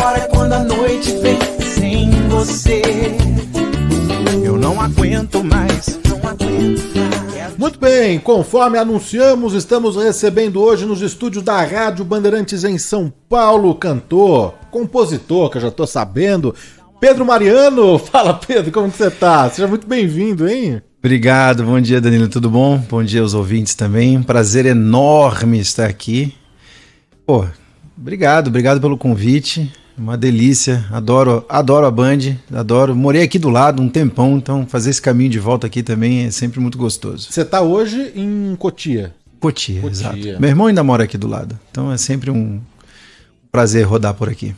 agora é quando a noite vem sem você. Eu não aguento mais. Não aguento mais. Muito bem, conforme anunciamos, estamos recebendo hoje nos estúdios da Rádio Bandeirantes em São Paulo, cantor, compositor, que eu já tô sabendo, Pedro Mariano. Fala, Pedro, como você tá? Seja muito bem-vindo, hein? Obrigado, bom dia Danilo, tudo bom? Bom dia aos ouvintes também. prazer enorme estar aqui. Pô, obrigado, obrigado pelo convite. Uma delícia, adoro, adoro a Band, adoro. Morei aqui do lado um tempão, então fazer esse caminho de volta aqui também é sempre muito gostoso. Você está hoje em Cotia? Cotia, Cotia, exato. Meu irmão ainda mora aqui do lado, então é sempre um prazer rodar por aqui.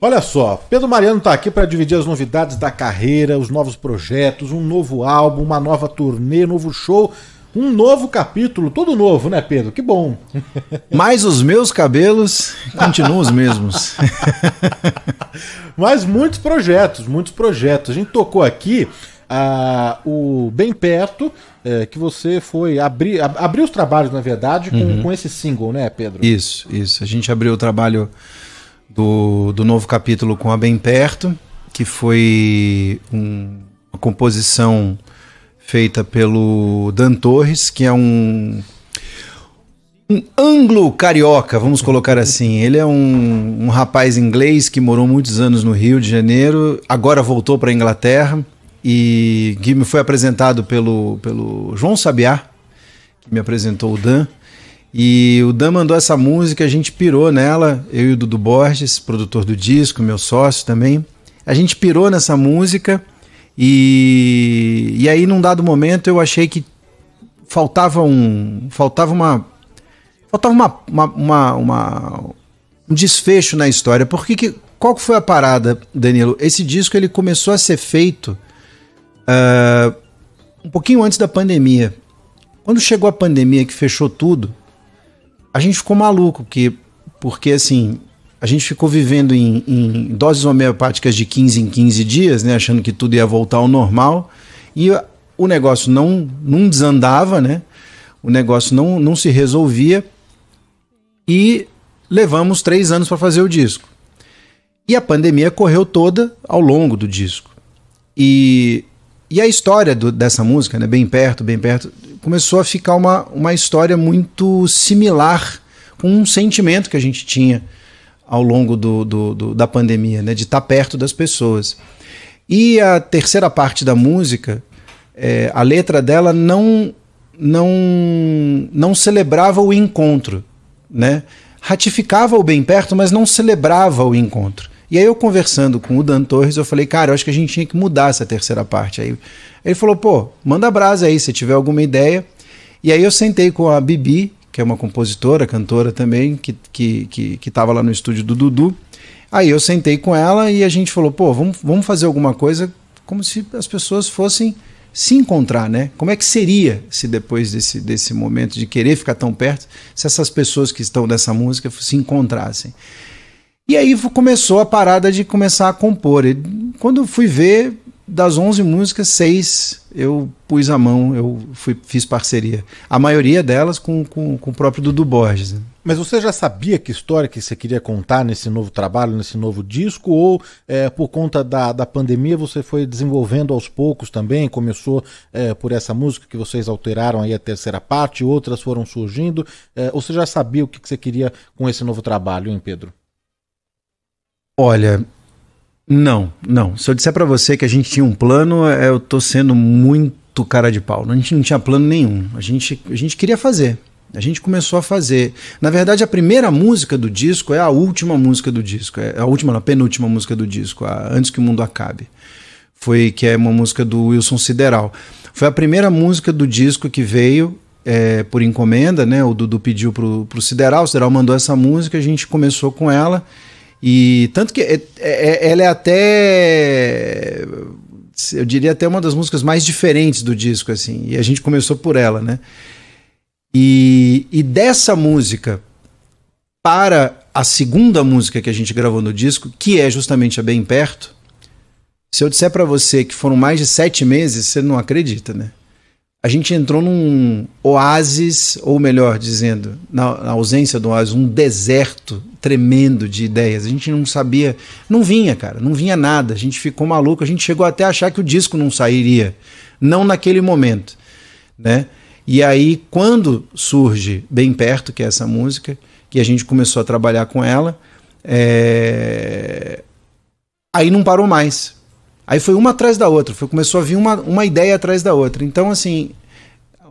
Olha só, Pedro Mariano está aqui para dividir as novidades da carreira, os novos projetos, um novo álbum, uma nova turnê, novo show. Um novo capítulo, todo novo, né, Pedro? Que bom. Mas os meus cabelos continuam os mesmos. Mas muitos projetos, muitos projetos. A gente tocou aqui ah, o Bem Perto, é, que você foi abrir ab, abriu os trabalhos, na verdade, com, uhum. com esse single, né, Pedro? Isso, isso. A gente abriu o trabalho do, do novo capítulo com a Bem Perto, que foi um, uma composição feita pelo Dan Torres, que é um um anglo-carioca, vamos colocar assim. Ele é um, um, rapaz inglês que morou muitos anos no Rio de Janeiro, agora voltou para a Inglaterra e que me foi apresentado pelo, pelo João Sabiá, que me apresentou o Dan. E o Dan mandou essa música, a gente pirou nela, eu e o Dudu Borges, produtor do disco, meu sócio também. A gente pirou nessa música e, e aí, num dado momento, eu achei que faltava um. Faltava uma. Faltava uma, uma, uma, uma um desfecho na história. Porque que, que qual que foi a parada, Danilo? Esse disco ele começou a ser feito uh, um pouquinho antes da pandemia. Quando chegou a pandemia que fechou tudo, a gente ficou maluco, porque, porque assim, a gente ficou vivendo em, em, doses homeopáticas de 15 em 15 dias, né, achando que tudo ia voltar ao normal, e o negócio não, não desandava, né? o negócio não, não se resolvia, e levamos três anos para fazer o disco. E a pandemia correu toda ao longo do disco. E, e a história do, dessa música, né, bem perto, bem perto, começou a ficar uma, uma história muito similar com um sentimento que a gente tinha ao longo do, do, do, da pandemia, né? de estar tá perto das pessoas. E a terceira parte da música, é, a letra dela não, não, não celebrava o encontro, né? ratificava o bem perto, mas não celebrava o encontro. E aí eu conversando com o Dan Torres, eu falei, cara, eu acho que a gente tinha que mudar essa terceira parte. Aí ele falou, pô, manda brasa aí, se tiver alguma ideia. E aí eu sentei com a Bibi, que é uma compositora, cantora também, que estava que, que, que lá no estúdio do Dudu. Aí eu sentei com ela e a gente falou, pô, vamos, vamos fazer alguma coisa como se as pessoas fossem se encontrar, né? Como é que seria se depois desse, desse momento de querer ficar tão perto, se essas pessoas que estão nessa música se encontrassem? E aí começou a parada de começar a compor. E quando fui ver, das 11 músicas, seis eu pus a mão, eu fui, fiz parceria. A maioria delas com, com, com o próprio Dudu Borges. Né? Mas você já sabia que história que você queria contar nesse novo trabalho, nesse novo disco? Ou é, por conta da, da pandemia você foi desenvolvendo aos poucos também? Começou é, por essa música que vocês alteraram aí a terceira parte, outras foram surgindo. É, ou você já sabia o que, que você queria com esse novo trabalho, hein, Pedro? Olha, não, não. Se eu disser para você que a gente tinha um plano, é, eu tô sendo muito cara de pau. A gente não tinha plano nenhum. A gente, a gente queria fazer. A gente começou a fazer. Na verdade, a primeira música do disco é a última música do disco. É a última, a penúltima música do disco, a Antes que o Mundo Acabe. Foi que é uma música do Wilson Sideral. Foi a primeira música do disco que veio é, por encomenda, né? O Dudu pediu pro, pro Sideral, o Sideral mandou essa música, a gente começou com ela. E tanto que é, é, é, ela é até. Eu diria até uma das músicas mais diferentes do disco, assim. E a gente começou por ela, né? E, e dessa música para a segunda música que a gente gravou no disco, que é justamente a Bem Perto, se eu disser para você que foram mais de sete meses, você não acredita, né? a gente entrou num oásis, ou melhor dizendo, na, na, ausência do oásis, um deserto tremendo de ideias. A gente não sabia, não vinha, cara, não vinha nada. A gente ficou maluco, a gente chegou até a achar que o disco não sairia, não naquele momento, né? E aí, quando surge Bem Perto, que é essa música, que a gente começou a trabalhar com ela, é... aí não parou mais Aí foi uma atrás da outra, foi, começou a vir uma, uma ideia atrás da outra. Então, assim,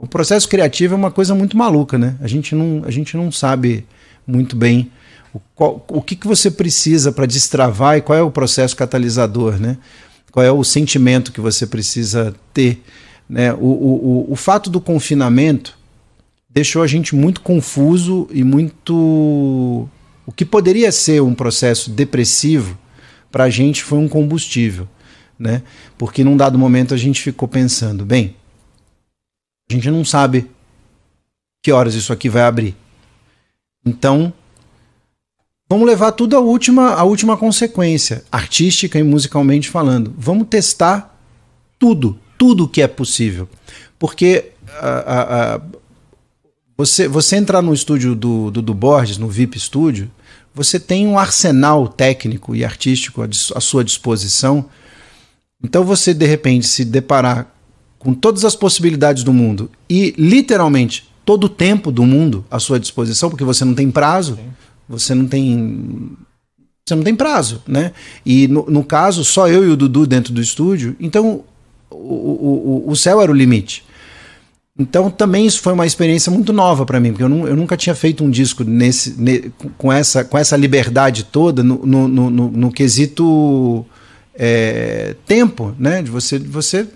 o processo criativo é uma coisa muito maluca, né? A gente não, a gente não sabe muito bem o, qual, o que, que você precisa para destravar e qual é o processo catalisador, né? Qual é o sentimento que você precisa ter. Né? O, o, o, o fato do confinamento deixou a gente muito confuso e muito. O que poderia ser um processo depressivo, para a gente foi um combustível né? Porque num dado momento a gente ficou pensando, bem, a gente não sabe que horas isso aqui vai abrir. Então, vamos levar tudo à última, à última consequência, artística e musicalmente falando. Vamos testar tudo, tudo que é possível. Porque a, ah, a, ah, a, ah, você, você entrar no estúdio do, do, do Borges, no VIP Studio, você tem um arsenal técnico e artístico à, à sua disposição então você de repente se deparar com todas as possibilidades do mundo e literalmente todo o tempo do mundo à sua disposição, porque você não tem prazo, Sim. você não tem você não tem prazo, né? E no, no, caso, só eu e o Dudu dentro do estúdio, então o, o, o, céu era o limite. Então também isso foi uma experiência muito nova para mim, porque eu, não, eu, nunca tinha feito um disco nesse, ne, com, essa, com essa liberdade toda no, no, no, no quesito é, tempo, né? De você, você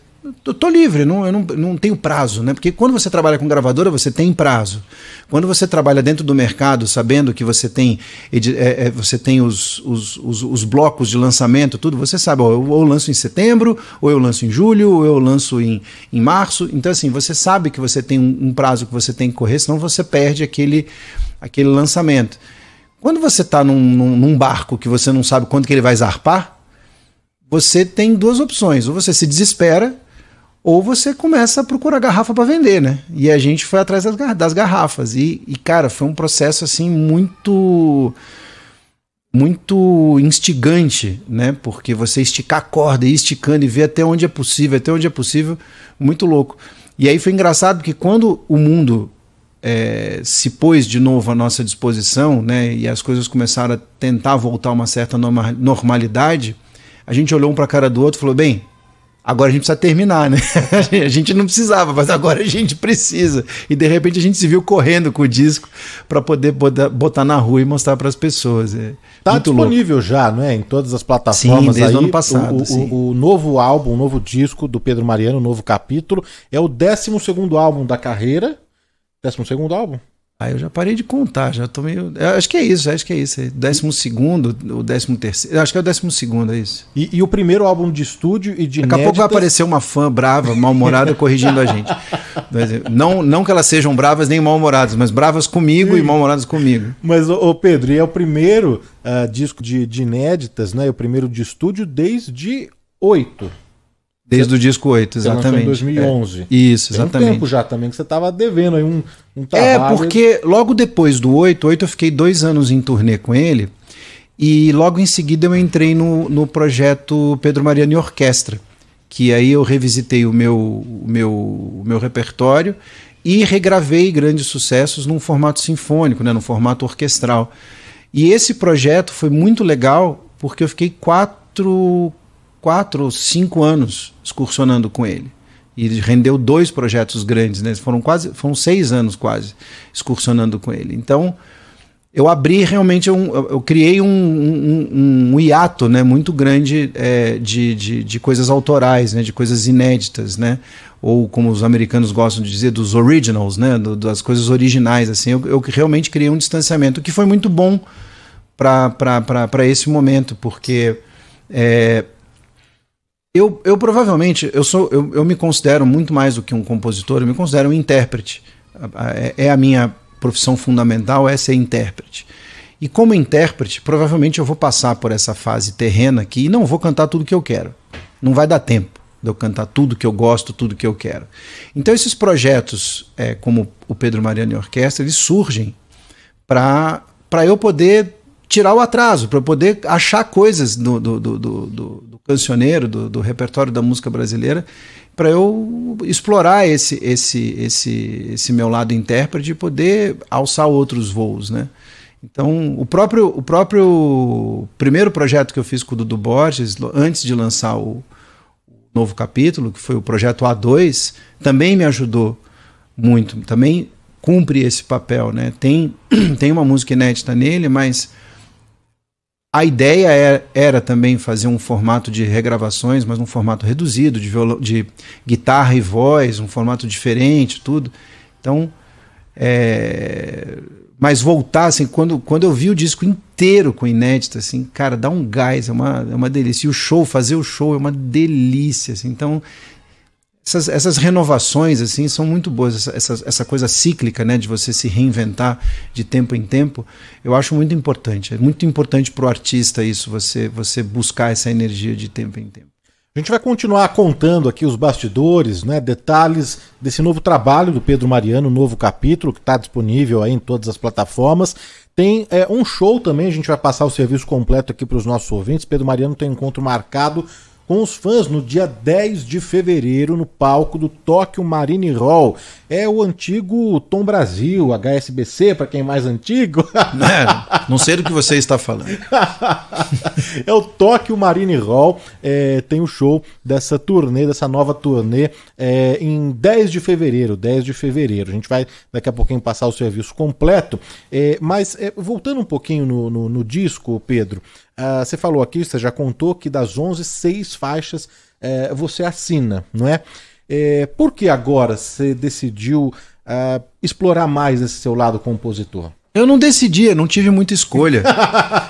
eu tô livre, não, eu não, não tenho prazo, né? Porque quando você trabalha com gravadora, você tem prazo. Quando você trabalha dentro do mercado, sabendo que você tem, é, é, você tem os, os, os, os, blocos de lançamento, tudo, você sabe, ó, eu, ou lanço em setembro, ou eu lanço em julho, ou eu lanço em, em março. Então, assim, você sabe que você tem um, um prazo que você tem que correr, senão você perde aquele, aquele lançamento. Quando você está num, num, num barco que você não sabe quando que ele vai zarpar, você tem duas opções: ou você se desespera, ou você começa a procurar garrafa para vender, né? E a gente foi atrás das, gar das garrafas. E, e, cara, foi um processo assim muito. Muito instigante, né? Porque você esticar a corda e ir esticando e ver até onde é possível, até onde é possível, muito louco. E aí foi engraçado porque quando o mundo é, se pôs de novo à nossa disposição, né? E as coisas começaram a tentar voltar a uma certa normalidade, a gente olhou um para a cara do outro e falou: bem, agora a gente precisa terminar, né? a gente não precisava, mas agora a gente precisa. E de repente a gente se viu correndo com o disco para poder botar na rua e mostrar para as pessoas. É tá disponível louco. já, não é? Em todas as plataformas sim, desde aí. O ano passado. O, sim. o, novo álbum, o novo disco do Pedro Mariano, o novo capítulo, é o 12 segundo álbum da carreira. 12 segundo álbum? Aí eu já parei de contar, já tô meio. Acho que é isso, acho que é isso. Décimo segundo, o décimo terceiro. Acho que é o décimo segundo, é isso. E, e o primeiro álbum de estúdio e de. Daqui a pouco vai aparecer uma fã brava, mal-humorada, corrigindo a gente. Eh, não, não que elas sejam bravas nem mal-humoradas, mas bravas comigo Sim. e mal-humoradas comigo. Mas, o Pedro, e é o primeiro uh, disco de, de inéditas, né? É o primeiro de estúdio desde oito. Desde o disco 8, exatamente. em 2011. É. Isso, exatamente. Tem um tempo já também que você estava devendo aí um, um é, trabalho. É, porque logo depois do 8, 8 eu fiquei dois anos em turnê com ele. E logo em seguida eu entrei no, no projeto Pedro Mariano e Orquestra, que aí eu revisitei o meu, o meu, o meu repertório e regravei grandes sucessos num formato sinfônico, né, num formato orquestral. E esse projeto foi muito legal porque eu fiquei quatro, quatro ou cinco anos excursionando com ele. E rendeu dois projetos grandes, né? Foram quase, foram seis anos quase excursionando com ele. Então, eu abri realmente, um, eu criei um, um, um hiato né, muito grande é, de, de, de, coisas autorais, né, de coisas inéditas, né, ou como os americanos gostam de dizer, dos originals, né, do, das coisas originais. assim. Eu, eu, realmente criei um distanciamento, que foi muito bom para esse momento, porque é, eu, eu provavelmente, eu sou, eu, eu me considero muito mais do que um compositor, eu me considero um intérprete. É, é a minha profissão fundamental, é ser intérprete. E como intérprete, provavelmente eu vou passar por essa fase terrena aqui e não vou cantar tudo que eu quero. Não vai dar tempo de eu cantar tudo que eu gosto, tudo que eu quero. Então esses projetos, é, como o Pedro Mariano e Orquestra, eles surgem para eu poder tirar o atraso, para eu poder achar coisas do, do, do, do cancioneiro, do, do repertório da música brasileira, para eu explorar esse, esse, esse, esse meu lado intérprete e poder alçar outros voos, né? Então, o próprio, o próprio primeiro projeto que eu fiz com o Dudu Borges, antes de lançar o, o novo capítulo, que foi o projeto A2, também me ajudou muito, também cumpre esse papel, né? Tem, tem uma música inédita nele, mas a ideia era, é, era, também fazer um formato de regravações, mas um formato reduzido, de, violo, de guitarra e voz, um formato diferente, tudo. Então, é... mas voltar, assim, quando, quando eu vi o disco inteiro com inédito, assim, cara, dá um gás, é uma, é uma delícia. E o show, fazer o show é uma delícia, assim. Então, essas, essas, renovações assim são muito boas essa, essa, essa, coisa cíclica né de você se reinventar de tempo em tempo eu acho muito importante é muito importante para o artista isso você você buscar essa energia de tempo em tempo a gente vai continuar contando aqui os bastidores né detalhes desse novo trabalho do Pedro Mariano novo capítulo que está disponível aí em todas as plataformas tem é, um show também a gente vai passar o serviço completo aqui para os nossos ouvintes Pedro Mariano tem um encontro marcado com os fãs no dia 10 de fevereiro no palco do Tóquio Marine Hall. É o antigo Tom Brasil, HSBC, para quem é mais antigo. É, não sei do que você está falando. é o Tóquio Marine Hall. É, tem o show dessa turnê, dessa nova turnê, é, em 10 de fevereiro. 10 de fevereiro. A gente vai daqui a pouquinho passar o serviço completo. É, mas é, voltando um pouquinho no, no, no disco, Pedro. Uh, você falou aqui, você já contou que das 11, seis faixas uh, você assina, não é? Uh, por que agora você decidiu ah, explorar mais esse seu lado compositor? Eu não decidi, não tive muita escolha.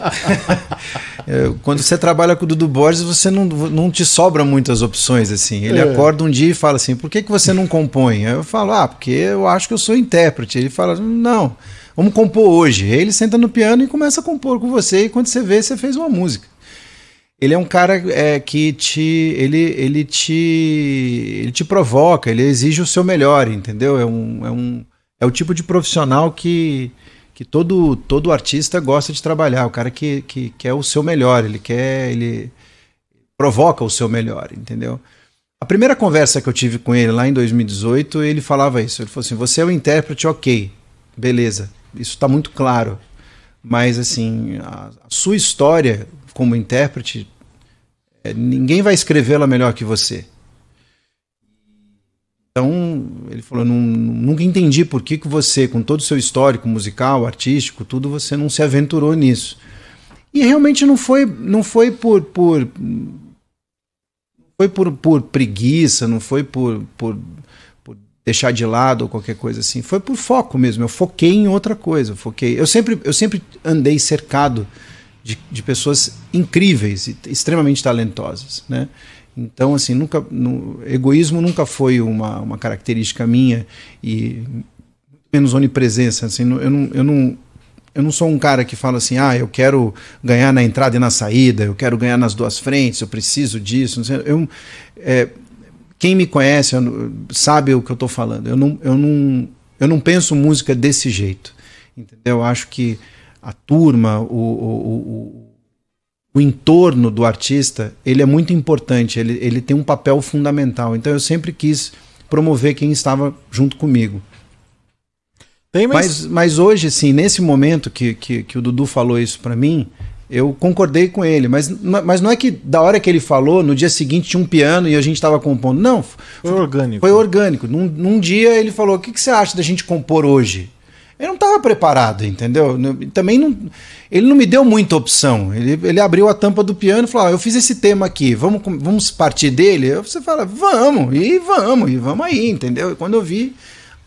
Quando você trabalha com o Dudu Borges, você não, não te sobra muitas opções, assim. Ele é. acorda um dia e fala assim, por que, que você não compõe? Eu falo, ah, porque eu acho que eu sou intérprete. Ele fala, não... Vamos compor hoje. Aí ele senta no piano e começa a compor com você, e quando você vê, você fez uma música. Ele é um cara é, que te ele, ele te. ele te provoca, ele exige o seu melhor, entendeu? É um. É, um, é o tipo de profissional que, que todo, todo artista gosta de trabalhar. O cara que, que quer o seu melhor, ele quer. ele provoca o seu melhor, entendeu? A primeira conversa que eu tive com ele lá em 2018, ele falava isso. Ele falou assim: Você é o intérprete, ok, beleza isso está muito claro. Mas, assim, a, a sua história como intérprete, é, ninguém vai escrevê-la melhor que você. Então, ele falou, não, nunca entendi por que, que você, com todo o seu histórico musical, artístico, tudo, você não se aventurou nisso. E realmente não foi, não foi por, por foi por, por preguiça, não foi por, por deixar de lado ou qualquer coisa assim. Foi por foco mesmo. Eu foquei em outra coisa. Eu foquei. Eu sempre, eu sempre andei cercado de, de pessoas incríveis e extremamente talentosas, né? Então, assim, nunca, no, egoísmo nunca foi uma, uma característica minha e menos onipresença. Assim, eu, não, eu, não, eu não sou um cara que fala assim, ah, eu quero ganhar na entrada e na saída, eu quero ganhar nas duas frentes, eu preciso disso. Não sei, eu, é, quem me conhece sabe o que eu estou falando. Eu não, eu, não, eu não penso música desse jeito. Entendeu? Eu acho que a turma, o, o, o, o, entorno do artista, ele é muito importante. Ele, ele tem um papel fundamental. Então eu sempre quis promover quem estava junto comigo. Tem, mas... Mas, mas hoje, sim, nesse momento que, que, que o Dudu falou isso para mim, eu concordei com ele, mas, mas não é que da hora que ele falou, no dia seguinte tinha um piano e a gente estava compondo. Não. Foi orgânico. Foi orgânico. Num, num dia ele falou: O que, que você acha da gente compor hoje? Eu não estava preparado, entendeu? Também não. Ele não me deu muita opção. Ele, ele abriu a tampa do piano e falou: ah, Eu fiz esse tema aqui, vamos, vamos partir dele? Você fala: Vamos, e vamos, e vamos aí, entendeu? E quando eu vi,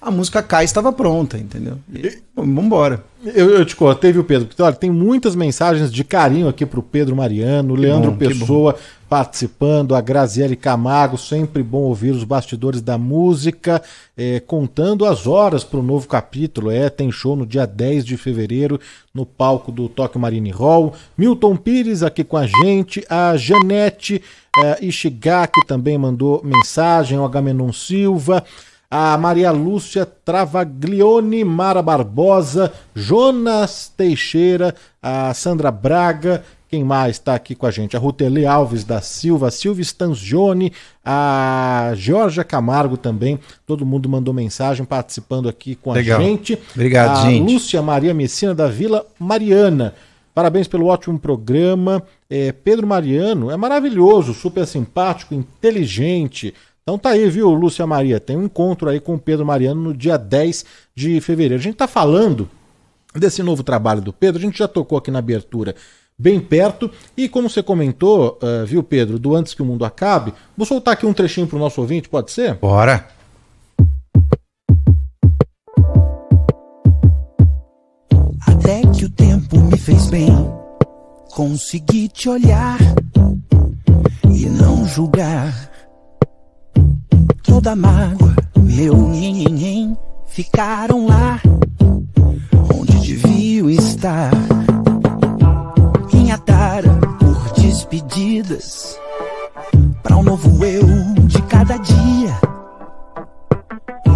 a música K estava pronta, entendeu? E, vambora. Eu, eu te cortei, viu, Pedro? Porque, olha, tem muitas mensagens de carinho aqui para o Pedro Mariano, Leandro bom, Pessoa participando, a Graziele Camargo, sempre bom ouvir os bastidores da música, é, contando as horas para o novo capítulo. É, tem show no dia 10 de fevereiro, no palco do Tóquio Marine Hall. Milton Pires aqui com a gente, a Janete é, Ishigaki também mandou mensagem, o Agamenon Silva a Maria Lúcia Travaglione, Mara Barbosa, Jonas Teixeira, a Sandra Braga, quem mais está aqui com a gente? A Ruteli Alves da Silva, a Silvia Stanzione, a Georgia Camargo também. Todo mundo mandou mensagem participando aqui com Legal. a gente. Obrigado, a gente. Lúcia Maria Messina da Vila Mariana. Parabéns pelo ótimo programa. É, Pedro Mariano é maravilhoso, super simpático, inteligente. Então tá aí, viu, Lúcia Maria? Tem um encontro aí com o Pedro Mariano no dia 10 de fevereiro. A gente tá falando desse novo trabalho do Pedro, a gente já tocou aqui na abertura bem perto. E como você comentou, uh, viu, Pedro, do Antes que o Mundo Acabe, vou soltar aqui um trechinho pro nosso ouvinte, pode ser? Bora! Até que o tempo me fez bem, consegui te olhar e não julgar Toda mágoa, meu ninhinhim, ficaram lá onde deviam estar. Minha tara por despedidas, para um novo eu de cada dia.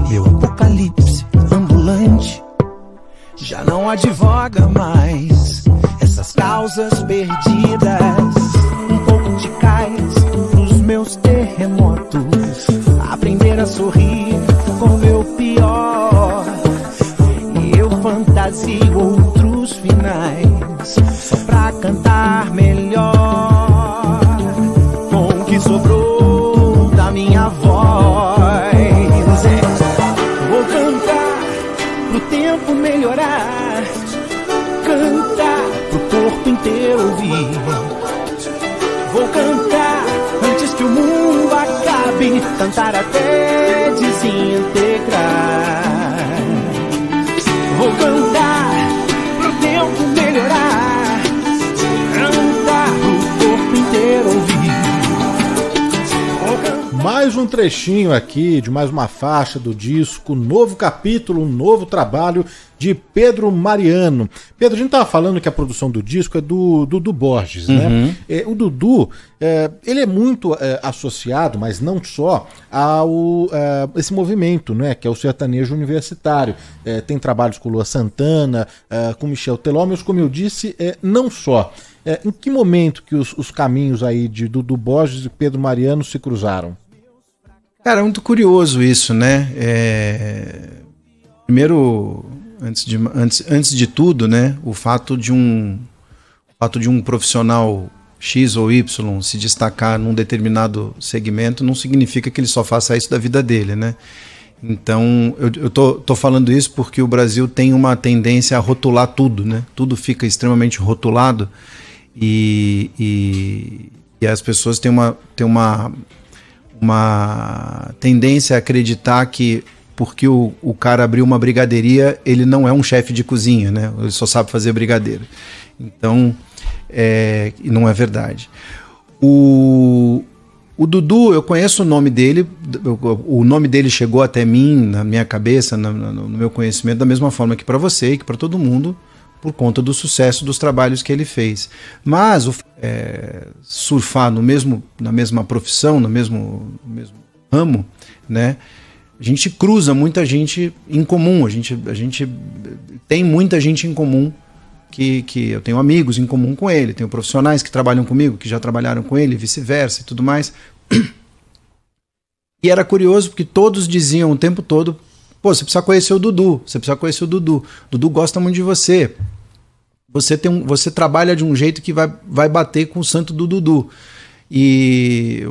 Meu apocalipse ambulante já não advoga mais essas causas perdidas. Um pouco de cais nos meus terremotos aprender a sorrir com meu pior. E eu fantasio outros finais só pra cantar melhor. subir, cantar até desintegrar. Vou cantar pro tempo melhorar, cantar pro corpo inteiro ouvir. Mais um trechinho aqui de mais uma faixa do disco, novo capítulo, um novo trabalho de Pedro Mariano. Pedro, a gente estava falando que a produção do disco é do Dudu Borges, né? uhum. né? É, o Dudu, é, ele é muito é, associado, mas não só, ao a, é, esse movimento, né? Que é o sertanejo universitário. É, tem trabalhos com Lua Santana, é, com Michel Teló, mas como eu disse, não só. em que momento que os, os caminhos aí de Dudu Borges e Pedro Mariano se cruzaram? Cara, é muito curioso isso, né? É... Primeiro, antes de, antes, antes de tudo, né, o fato de um o fato de um profissional X ou Y se destacar num determinado segmento não significa que ele só faça isso da vida dele, né? Então, eu, eu tô, tô falando isso porque o Brasil tem uma tendência a rotular tudo, né? Tudo fica extremamente rotulado e, e, e as pessoas têm uma, têm uma, uma tendência a acreditar que porque o, o cara abriu uma brigadeiria ele não é um chefe de cozinha, né? Ele só sabe fazer brigadeiro. Então, é, não é verdade. O, o Dudu, eu conheço o nome dele, o nome dele chegou até mim, na minha cabeça, no, no meu conhecimento, da mesma forma que para você e que para todo mundo, por conta do sucesso dos trabalhos que ele fez. Mas o, é, surfar no mesmo, na mesma profissão, no mesmo, no mesmo ramo, né? a gente cruza muita gente em comum, a gente, a gente tem muita gente em comum que, que eu tenho amigos em comum com ele, tenho profissionais que trabalham comigo, que já trabalharam com ele, vice-versa e tudo mais. E era curioso porque todos diziam o tempo todo: pô, você precisa conhecer o Dudu, você precisa conhecer o Dudu, Dudu gosta muito de você. Você, tem um, você trabalha de um jeito que vai, vai bater com o santo do Dudu. E,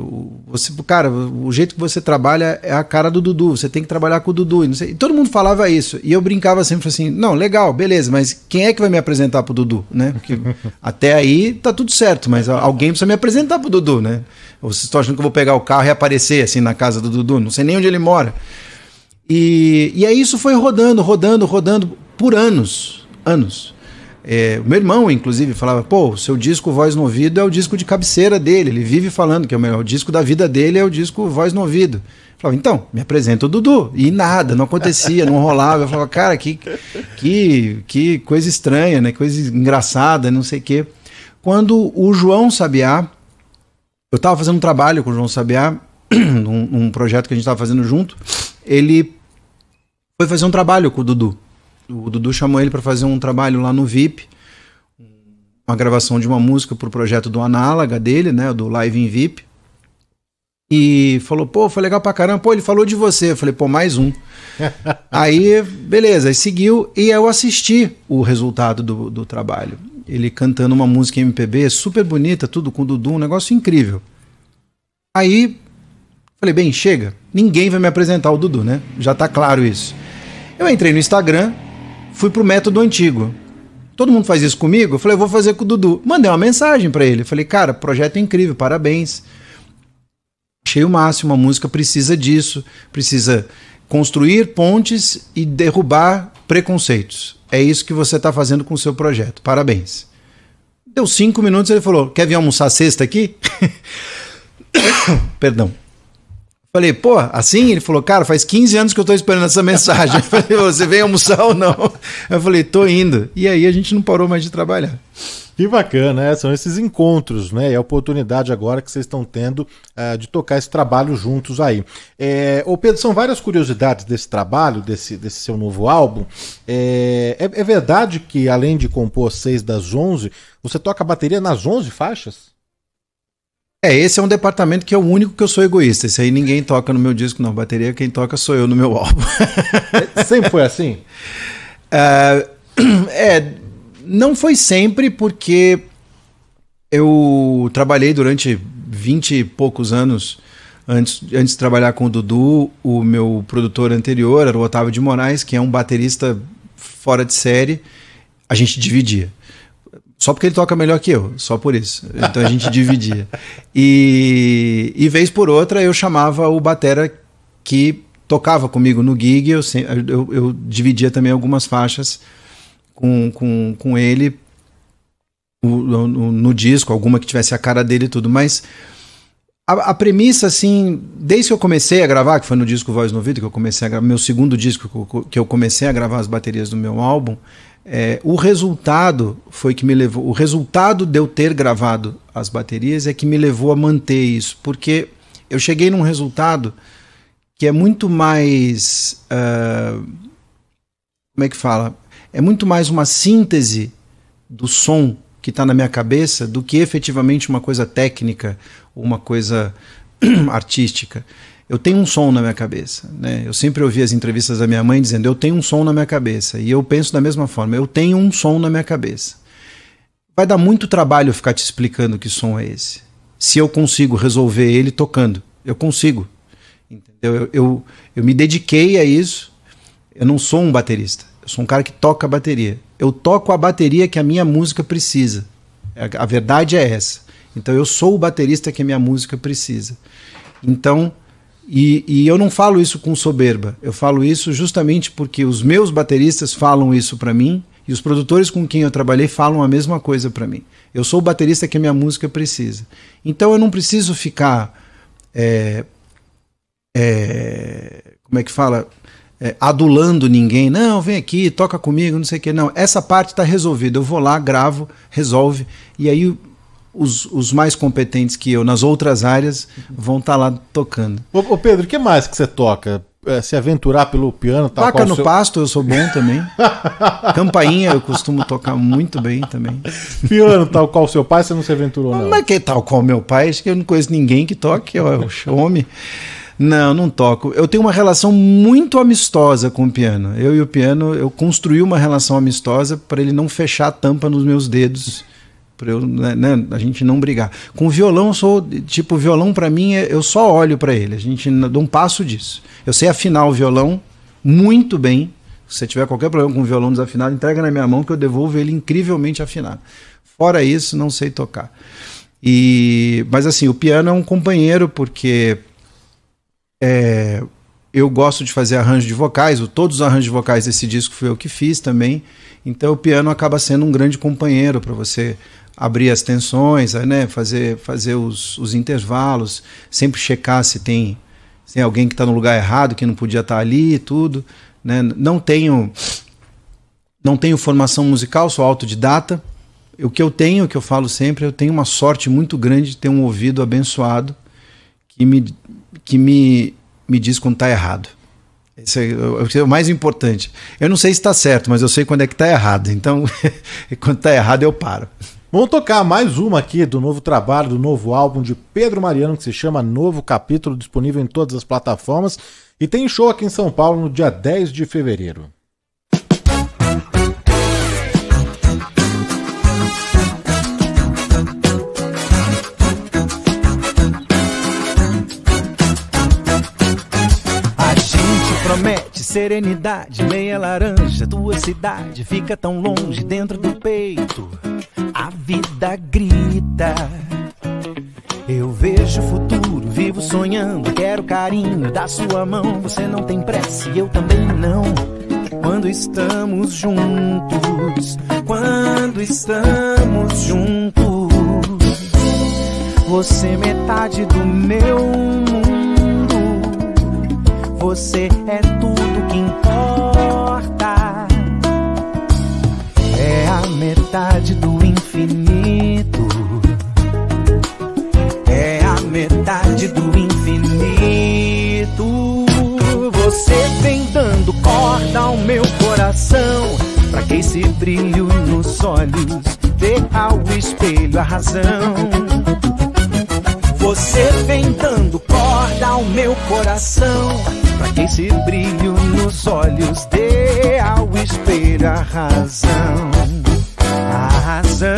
você, cara, o jeito que você trabalha é a cara do Dudu, você tem que trabalhar com o Dudu. E, e todo mundo falava isso. E eu brincava sempre assim: não, legal, beleza, mas quem é que vai me apresentar pro Dudu, né? Porque até aí tá tudo certo, mas alguém precisa me apresentar pro Dudu, né? Ou vocês estão achando que eu vou pegar o carro e aparecer assim na casa do Dudu, não sei nem onde ele mora. E, e aí isso foi rodando, rodando, rodando por anos. Anos. É, meu irmão, inclusive, falava: pô, o seu disco Voz no Ouvido é o disco de cabeceira dele. Ele vive falando que é o melhor. O disco da vida dele é o disco Voz no Ouvido. Eu falava, então, me apresenta o Dudu. E nada, não acontecia, não rolava. Eu falava, cara, que, que, que coisa estranha, né? Coisa engraçada, não sei o quê. Quando o João Sabiá, eu estava fazendo um trabalho com o João Sabiá, num, num projeto que a gente estava fazendo junto, ele foi fazer um trabalho com o Dudu. O Dudu chamou ele para fazer um trabalho lá no VIP, uma gravação de uma música pro projeto do Análaga dele, né, do Live em VIP. E falou, pô, foi legal pra caramba. Pô, ele falou de você. Eu falei, pô, mais um. aí, beleza, aí seguiu. E eu assisti o resultado do, do trabalho. Ele cantando uma música MPB super bonita, tudo com o Dudu, um negócio incrível. Aí, falei, bem, chega. Ninguém vai me apresentar o Dudu, né? Já tá claro isso. Eu entrei no Instagram, fui pro método antigo. Todo mundo faz isso comigo? Eu falei, eu vou fazer com o Dudu. Mandei uma mensagem para ele. Falei, cara, projeto é incrível, parabéns. Achei o máximo, a música precisa disso, precisa construir pontes e derrubar preconceitos. É isso que você está fazendo com o seu projeto. Parabéns. Deu cinco minutos, ele falou: Quer vir almoçar sexta aqui? Perdão. Falei, pô, assim? Ele falou, cara, faz 15 anos que eu tô esperando essa mensagem. Falei, você vem almoçar ou não? Eu falei, tô indo. E aí a gente não parou mais de trabalhar. Que bacana, né? São esses encontros, né? E a oportunidade agora que vocês estão tendo uh, de tocar esse trabalho juntos aí. É, ô Pedro, são várias curiosidades desse trabalho, desse, desse seu novo álbum. É, é, é verdade que, além de compor seis das onze, você toca bateria nas onze faixas? É, esse é um departamento que é o único que eu sou egoísta. Esse aí ninguém toca no meu disco, não. Bateria, quem toca sou eu no meu álbum. É, sempre foi assim? Ah, é, não foi sempre, porque eu trabalhei durante vinte e poucos anos. Antes, antes de trabalhar com o Dudu, o meu produtor anterior era o Otávio de Moraes, que é um baterista fora de série. A gente dividia. Só porque ele toca melhor que eu, só por isso. Então a gente dividia. E, e vez por outra eu chamava o Batera que tocava comigo no gig, eu, eu, eu dividia também algumas faixas com, com, com ele no, no disco, alguma que tivesse a cara dele e tudo, mas a, a, premissa, assim, desde que eu comecei a gravar, que foi no disco Voz no Ouvido, que eu comecei a gravar, meu segundo disco que eu comecei a gravar as baterias do meu álbum, é, o resultado foi que me levou. O resultado de eu ter gravado as baterias é que me levou a manter isso, porque eu cheguei num resultado que é muito mais. Uh, como é que fala? É muito mais uma síntese do som que está na minha cabeça do que efetivamente uma coisa técnica ou uma coisa artística eu tenho um som na minha cabeça. Né? Eu sempre ouvi as entrevistas da minha mãe dizendo: eu tenho um som na minha cabeça. E eu penso da mesma forma: eu tenho um som na minha cabeça. Vai dar muito trabalho ficar te explicando que som é esse. Se eu consigo resolver ele tocando, eu consigo. Entendeu? Eu, eu, eu me dediquei a isso. Eu não sou um baterista. Eu sou um cara que toca bateria. Eu toco a bateria que a minha música precisa. A, é, a verdade é essa. Então eu sou o baterista que a minha música precisa. Então e, e, eu não falo isso com soberba, eu falo isso justamente porque os meus bateristas falam isso para mim e os produtores com quem eu trabalhei falam a mesma coisa para mim. Eu sou o baterista que a minha música precisa. Então eu não preciso ficar. É, é, como é que fala? É, adulando ninguém. Não, vem aqui, toca comigo, não sei o que. Não, essa parte está resolvida. Eu vou lá, gravo, resolve. E aí os, os, mais competentes que eu nas outras áreas vão estar tá lá tocando. Ô, ô Pedro, o que mais que você toca? É, se aventurar pelo piano? Tal Paca no seu... pasto, eu sou bom também. Campainha eu costumo tocar muito bem também. Piano, tal qual seu pai, você não se aventurou, não? Mas que tal qual meu pai? Acho que eu não conheço ninguém que toque, ó, o homem. Não, não toco. Eu tenho uma relação muito amistosa com o piano. Eu e o piano, eu construí uma relação amistosa para ele não fechar a tampa nos meus dedos para eu, né, né, a gente não brigar. Com o violão, eu sou, tipo, violão para mim, é, eu só olho para ele, a gente dá um passo disso. Eu sei afinar o violão muito bem. Se tiver qualquer problema com o violão desafinado, entrega na minha mão que eu devolvo ele incrivelmente afinado. Fora isso, não sei tocar. E, mas assim, o piano é um companheiro porque é, eu gosto de fazer arranjo de vocais, o, todos os arranjos de vocais desse disco foi eu que fiz também. Então o piano acaba sendo um grande companheiro para você abrir as tensões, né? fazer, fazer os, os intervalos, sempre checar se tem, se tem alguém que está no lugar errado, que não podia estar tá ali e tudo. Né? Não tenho não tenho formação musical, sou autodidata. O que eu tenho, o que eu falo sempre, eu tenho uma sorte muito grande de ter um ouvido abençoado que me, que me, me diz quando está errado. Isso é, é, o mais importante. Eu não sei se está certo, mas eu sei quando é que está errado. Então, quando está errado, eu paro. Vamos tocar mais uma aqui do novo trabalho, do novo álbum de Pedro Mariano, que se chama Novo Capítulo, disponível em todas as plataformas. E tem show aqui em São Paulo no dia 10 de fevereiro. promete serenidade, meia laranja, tua cidade fica tão longe dentro do peito. A vida grita. Eu vejo o futuro, vivo sonhando. Quero carinho da sua mão. Você não tem pressa e eu também não. Quando estamos juntos, quando estamos juntos, você é metade do meu mundo. Você é tudo que importa. É a metade infinito. É a metade do infinito. Você vem dando corda ao meu coração. Pra que esse brilho nos olhos dê ao espelho a razão. Você vem dando corda ao meu coração. Pra que esse brilho nos olhos dê ao espelho a razão a razão.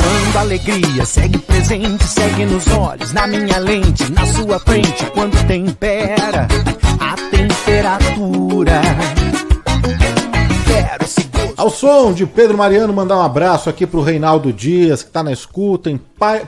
Quando a alegria segue presente, segue nos olhos, na minha lente, na sua frente, quando tempera a temperatura. Quero esse gosto. Ao som de Pedro Mariano, mandar um abraço aqui pro Reinaldo Dias, que tá na escuta, em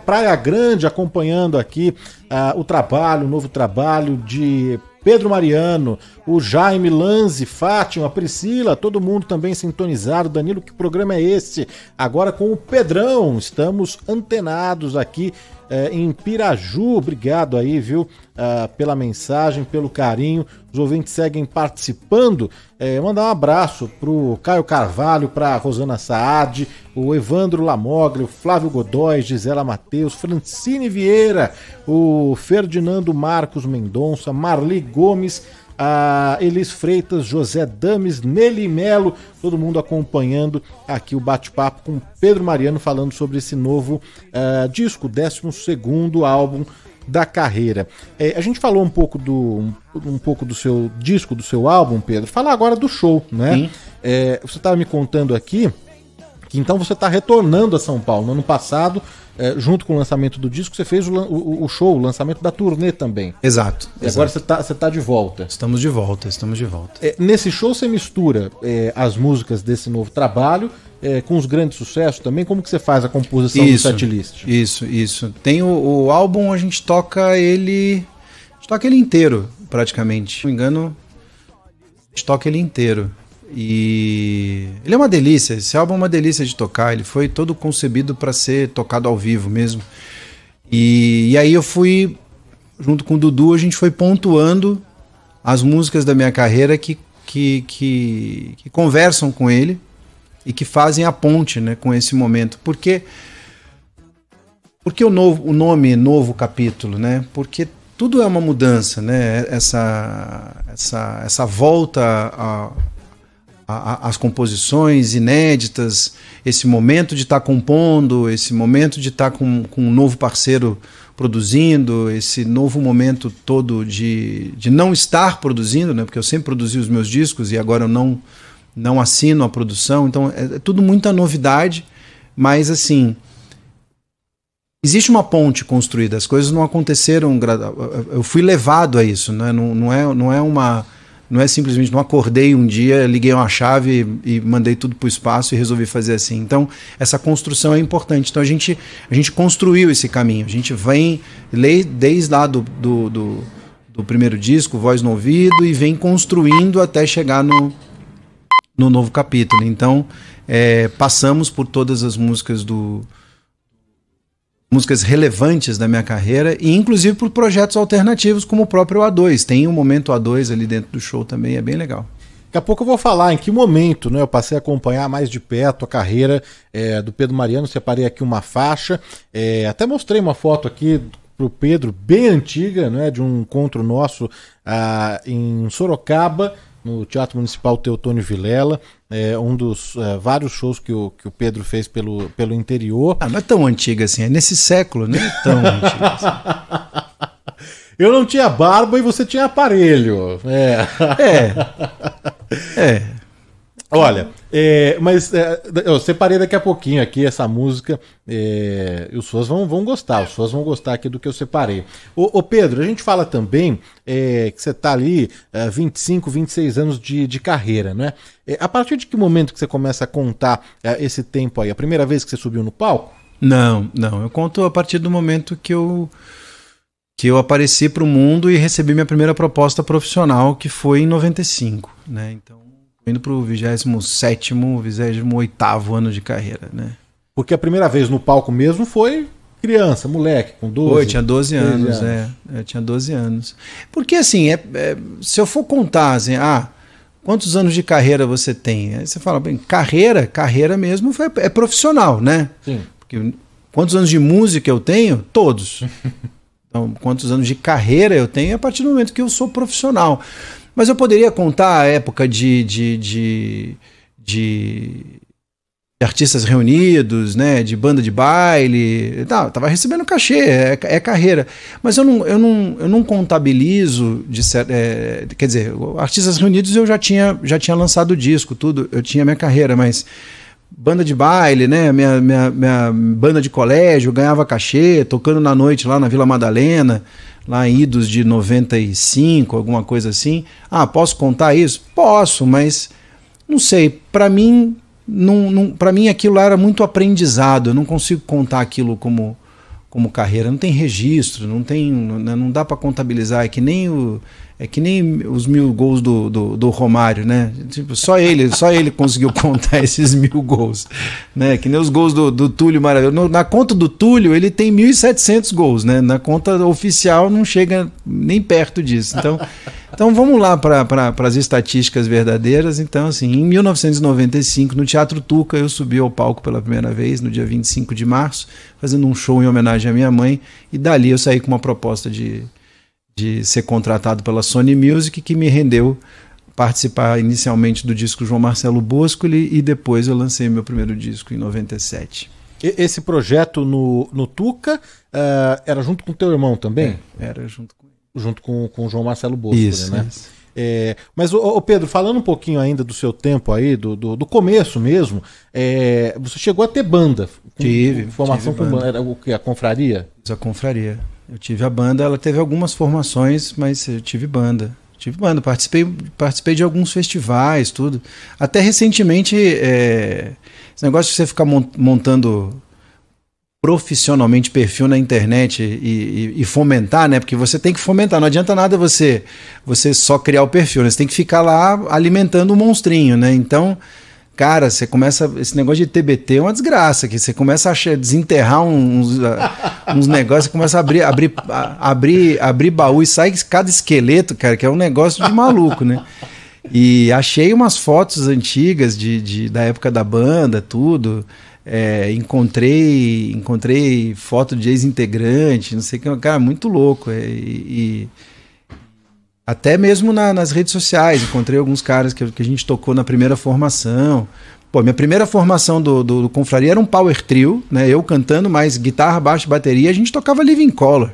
Praia Grande, acompanhando aqui uh, o trabalho, o novo trabalho de Pedro Mariano, o Jaime Lanzi, Fátima, Priscila, todo mundo também sintonizado. Danilo, que programa é esse? Agora com o Pedrão, estamos antenados aqui eh, em Piraju. Obrigado aí, viu, ah, pela mensagem, pelo carinho. Os ouvintes seguem participando. Eh, mandar um abraço pro Caio Carvalho, pra Rosana Saad, o Evandro Lamogre, o Flávio Godói, Gisela Mateus, Francine Vieira, o Ferdinando Marcos Mendonça, Marli Gomes a Elis Freitas, José Dames, Nelly Melo, todo mundo acompanhando aqui o bate-papo com Pedro Mariano falando sobre esse novo uh, disco, 12 álbum da carreira. É, a gente falou um pouco do um, um, pouco do seu disco, do seu álbum, Pedro. Fala agora do show, né? É, você estava me contando aqui que então você está retornando a São Paulo. No ano passado, é, junto com o lançamento do disco, você fez o, o, o show, o lançamento da turnê também. Exato. E exato. agora você está você tá de volta. Estamos de volta, estamos de volta. É, nesse show você mistura é, as músicas desse novo trabalho é, com os grandes sucessos também. Como que você faz a composição isso, do setlist? Isso, isso. Tem o, o, álbum, a gente toca ele... A gente toca ele inteiro, praticamente. Se não me engano, a gente toca ele inteiro. E ele é uma delícia, esse álbum é uma delícia de tocar, ele foi todo concebido para ser tocado ao vivo mesmo. E, e aí eu fui, junto com o Dudu, a gente foi pontuando as músicas da minha carreira que, que, que, que conversam com ele e que fazem a ponte né, com esse momento. Porque, porque o, novo, o nome Novo Capítulo, né? Porque tudo é uma mudança, né? Essa, essa, essa volta a, a, a, as composições inéditas, esse momento de estar tá compondo, esse momento de estar tá com, com, um novo parceiro produzindo, esse novo momento todo de, de não estar produzindo, né? porque eu sempre produzi os meus discos e agora eu não, não assino a produção, então é, é tudo muita novidade, mas assim. Existe uma ponte construída, as coisas não aconteceram. Eu fui levado a isso, né? não, não, é, não é uma não é simplesmente não acordei um dia, liguei uma chave e, e mandei tudo para o espaço e resolvi fazer assim. Então, essa construção é importante. Então, a gente, a gente construiu esse caminho. A gente vem desde lá do, do, do, do primeiro disco, Voz no Ouvido, e vem construindo até chegar no, no novo capítulo. Então, é, passamos por todas as músicas do músicas relevantes da minha carreira e inclusive por projetos alternativos como o próprio A2. Tem um momento A2 ali dentro do show também, é bem legal. Daqui a pouco eu vou falar em que momento né, eu passei a acompanhar mais de perto a carreira é, do Pedro Mariano. Separei aqui uma faixa, é, até mostrei uma foto aqui para o Pedro, bem antiga, né, de um encontro nosso ah, em Sorocaba no Teatro Municipal Teotônio Vilela, é, um dos é, vários shows que o, que o Pedro fez pelo, pelo interior. Ah, não é tão antiga assim, é nesse século, não é tão antiga assim. Eu não tinha barba e você tinha aparelho. É. É. é. Olha, é, mas é, eu separei daqui a pouquinho aqui essa música. É, e os fãs vão, vão gostar, os fãs vão gostar aqui do que eu separei. Ô, ô Pedro, a gente fala também é, que você está ali é, 25, 26 anos de, de carreira, né? É, a partir de que momento que você começa a contar é, esse tempo aí? A primeira vez que você subiu no palco? Não, não. Eu conto a partir do momento que eu que eu apareci para o mundo e recebi minha primeira proposta profissional, que foi em 95, né? Então indo para o 27, 28 ano de carreira, né? Porque a primeira vez no palco mesmo foi criança, moleque, com 12 Foi, tinha 12 anos, anos. É, é Tinha 12 anos. Porque assim, é, é, se eu for contar, assim, ah, quantos anos de carreira você tem? Aí você fala, bem, carreira, carreira mesmo foi, é profissional, né? Sim. Porque quantos anos de música eu tenho? Todos. Então, quantos anos de carreira eu tenho é a partir do momento que eu sou profissional. Mas eu poderia contar a época de, de, de, de artistas reunidos, né, de banda de baile, não, tava recebendo cachê, é, é, carreira, mas eu não, eu não, eu não contabilizo, de, é, quer dizer, artistas reunidos eu já tinha, já tinha lançado disco, tudo, eu tinha minha carreira, mas banda de baile, né, minha, minha, minha banda de colégio, ganhava cachê, tocando na noite lá na Vila Madalena, lá idos de 95, alguma coisa assim. Ah, posso contar isso? Posso, mas não sei. Para mim, não, não para mim aquilo lá era muito aprendizado. Eu não consigo contar aquilo como como carreira. Não tem registro, não tem, não, não dá para contabilizar. É que nem o é que nem os mil gols do, do, do Romário, né? Tipo, só ele, só ele conseguiu contar esses mil gols. Né? Que nem os gols do, do Túlio Maravilhoso. Na conta do Túlio, ele tem 1.700 gols, né? Na conta oficial não chega nem perto disso. Então, então vamos lá para pra, as estatísticas verdadeiras. Então, assim, em 1995, no Teatro Tuca, eu subi ao palco pela primeira vez, no dia 25 de março, fazendo um show em homenagem à minha mãe. E dali eu saí com uma proposta de de ser contratado pela Sony Music, que me rendeu participar inicialmente do disco João Marcelo Boscoli e depois eu lancei meu primeiro disco em 97. Esse projeto no, no Tuca uh, era junto com teu irmão também? É, era junto com junto com, com o João Marcelo Boscoli, isso, né? Isso. É, mas, ô, Pedro, falando um pouquinho ainda do seu tempo aí, do, do, do começo mesmo, é, você chegou a ter banda. Com, tive. Formação tive banda. com banda. Era o que? A confraria? Isso, a confraria. Eu tive a banda, ela teve algumas formações, mas eu tive banda. Tive banda, participei, participei de alguns festivais, tudo. Até recentemente, é, esse negócio de você ficar montando profissionalmente perfil na internet e, e, e, fomentar, né? Porque você tem que fomentar, não adianta nada você você só criar o perfil, né? você tem que ficar lá alimentando o monstrinho, né? Então, Cara, você começa. Esse negócio de TBT é uma desgraça, que você começa a desenterrar uns, ah, uns negócios, você começa a abrir, abrir, abrir, abrir baú e sai cada esqueleto, cara, que é um negócio de maluco, né? E achei umas fotos antigas de, de da época da banda, tudo. É, encontrei encontrei foto de ex-integrante, não sei o que, cara, muito louco. É, e, e até mesmo na, nas redes sociais, encontrei alguns caras que, que, a gente tocou na primeira formação. Pô, minha primeira formação do, do, do Confraria era um power trio, né? Eu cantando, mais guitarra, baixo, bateria, a gente tocava Living Color.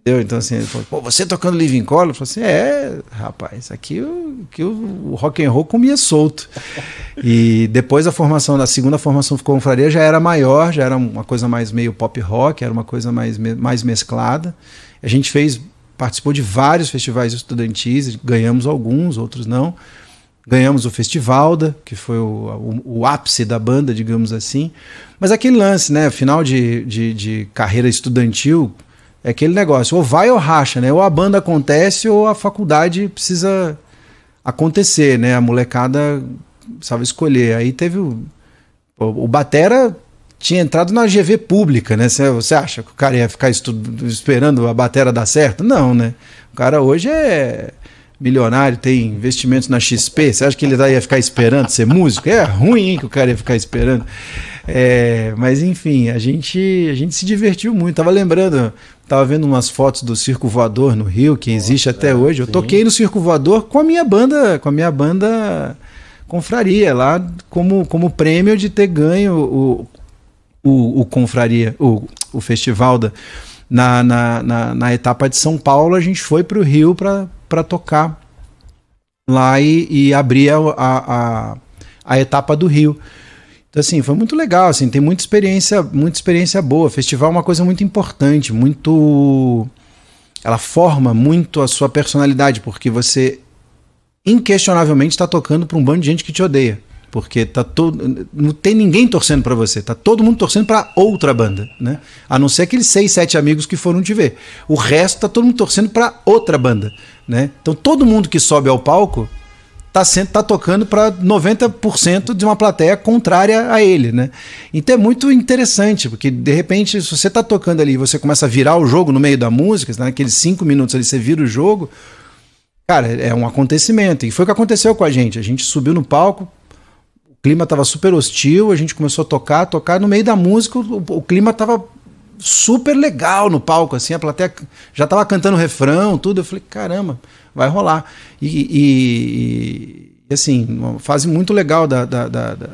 Entendeu? Então assim, ele falou, pô, você tocando Living Color? Eu falei assim, é, rapaz, aqui, aqui o, o rock and roll comia solto. e depois a formação, da segunda formação ficou Confraria já era maior, já era uma coisa mais meio pop rock, era uma coisa mais, mais mesclada. A gente fez participou de vários festivais estudantis, ganhamos alguns, outros não. Ganhamos o Festivalda, que foi o, o, o ápice da banda, digamos assim. Mas aquele lance, né? Final de, de, de carreira estudantil, é aquele negócio, ou vai ou racha, né? Ou a banda acontece ou a faculdade precisa acontecer, né? A molecada precisava escolher. Aí teve o, o Batera tinha entrado na GV pública, né? Você acha que o cara ia ficar esperando a batera dar certo? Não, né? O cara hoje é milionário, tem investimentos na XP. Você acha que ele ia ficar esperando ser músico? É ruim hein, que o cara ia ficar esperando. É, mas enfim, a gente, a gente se divertiu muito. Tava lembrando, tava vendo umas fotos do Circo Voador no Rio, que existe Nossa, até hoje. Eu sim. toquei no Circo Voador com a minha banda, com a minha banda confraria lá como, como prêmio de ter ganho o, o, o Confraria, o, o da na, na, na, na, etapa de São Paulo, a gente foi para o Rio para tocar lá e, e abrir a, a, a, a etapa do Rio então assim, foi muito legal, assim, tem muita experiência, muita experiência boa. Festival é uma coisa muito importante, muito ela forma muito a sua personalidade, porque você inquestionavelmente está tocando para um bando de gente que te odeia porque tá todo, não tem ninguém torcendo para você, tá todo mundo torcendo para outra banda, né? A não ser aqueles seis, sete amigos que foram te ver. O resto tá todo mundo torcendo para outra banda, né? Então todo mundo que sobe ao palco tá, sendo, tá tocando para 90% de uma plateia contrária a ele, né? Então é muito interessante, porque de repente, se você tá tocando ali e você começa a virar o jogo no meio da música, naqueles né? cinco minutos ali você vira o jogo, cara, é um acontecimento. E foi o que aconteceu com a gente. A gente subiu no palco, clima estava super hostil, a gente começou a tocar, a tocar. No meio da música, o, o clima estava super legal no palco, assim, a plateia já estava cantando refrão, tudo. Eu falei, caramba, vai rolar. E, e, e assim, uma fase muito legal da, da, da, da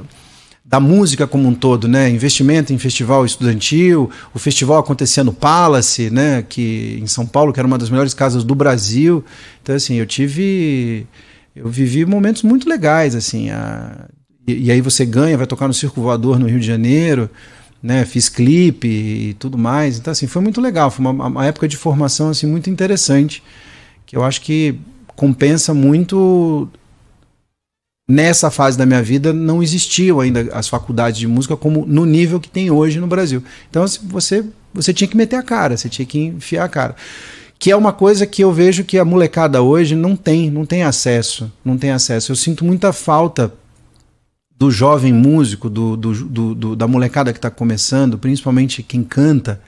da música como um todo, né? Investimento em festival estudantil, o festival acontecia no Palace, né? Que em São Paulo, que era uma das melhores casas do Brasil. Então assim, eu tive, eu vivi momentos muito legais, assim, a, e, e, aí você ganha, vai tocar no Circo Voador no Rio de Janeiro, né? Fiz clipe e tudo mais. Então, assim, foi muito legal. Foi uma, uma época de formação, assim, muito interessante. Que eu acho que compensa muito nessa fase da minha vida não existiam ainda as faculdades de música como no nível que tem hoje no Brasil. Então assim, você você tinha que meter a cara, você tinha que enfiar a cara. Que é uma coisa que eu vejo que a molecada hoje não tem, não tem acesso, não tem acesso. Eu sinto muita falta do jovem músico, do, do, do, do da molecada que está começando, principalmente quem canta,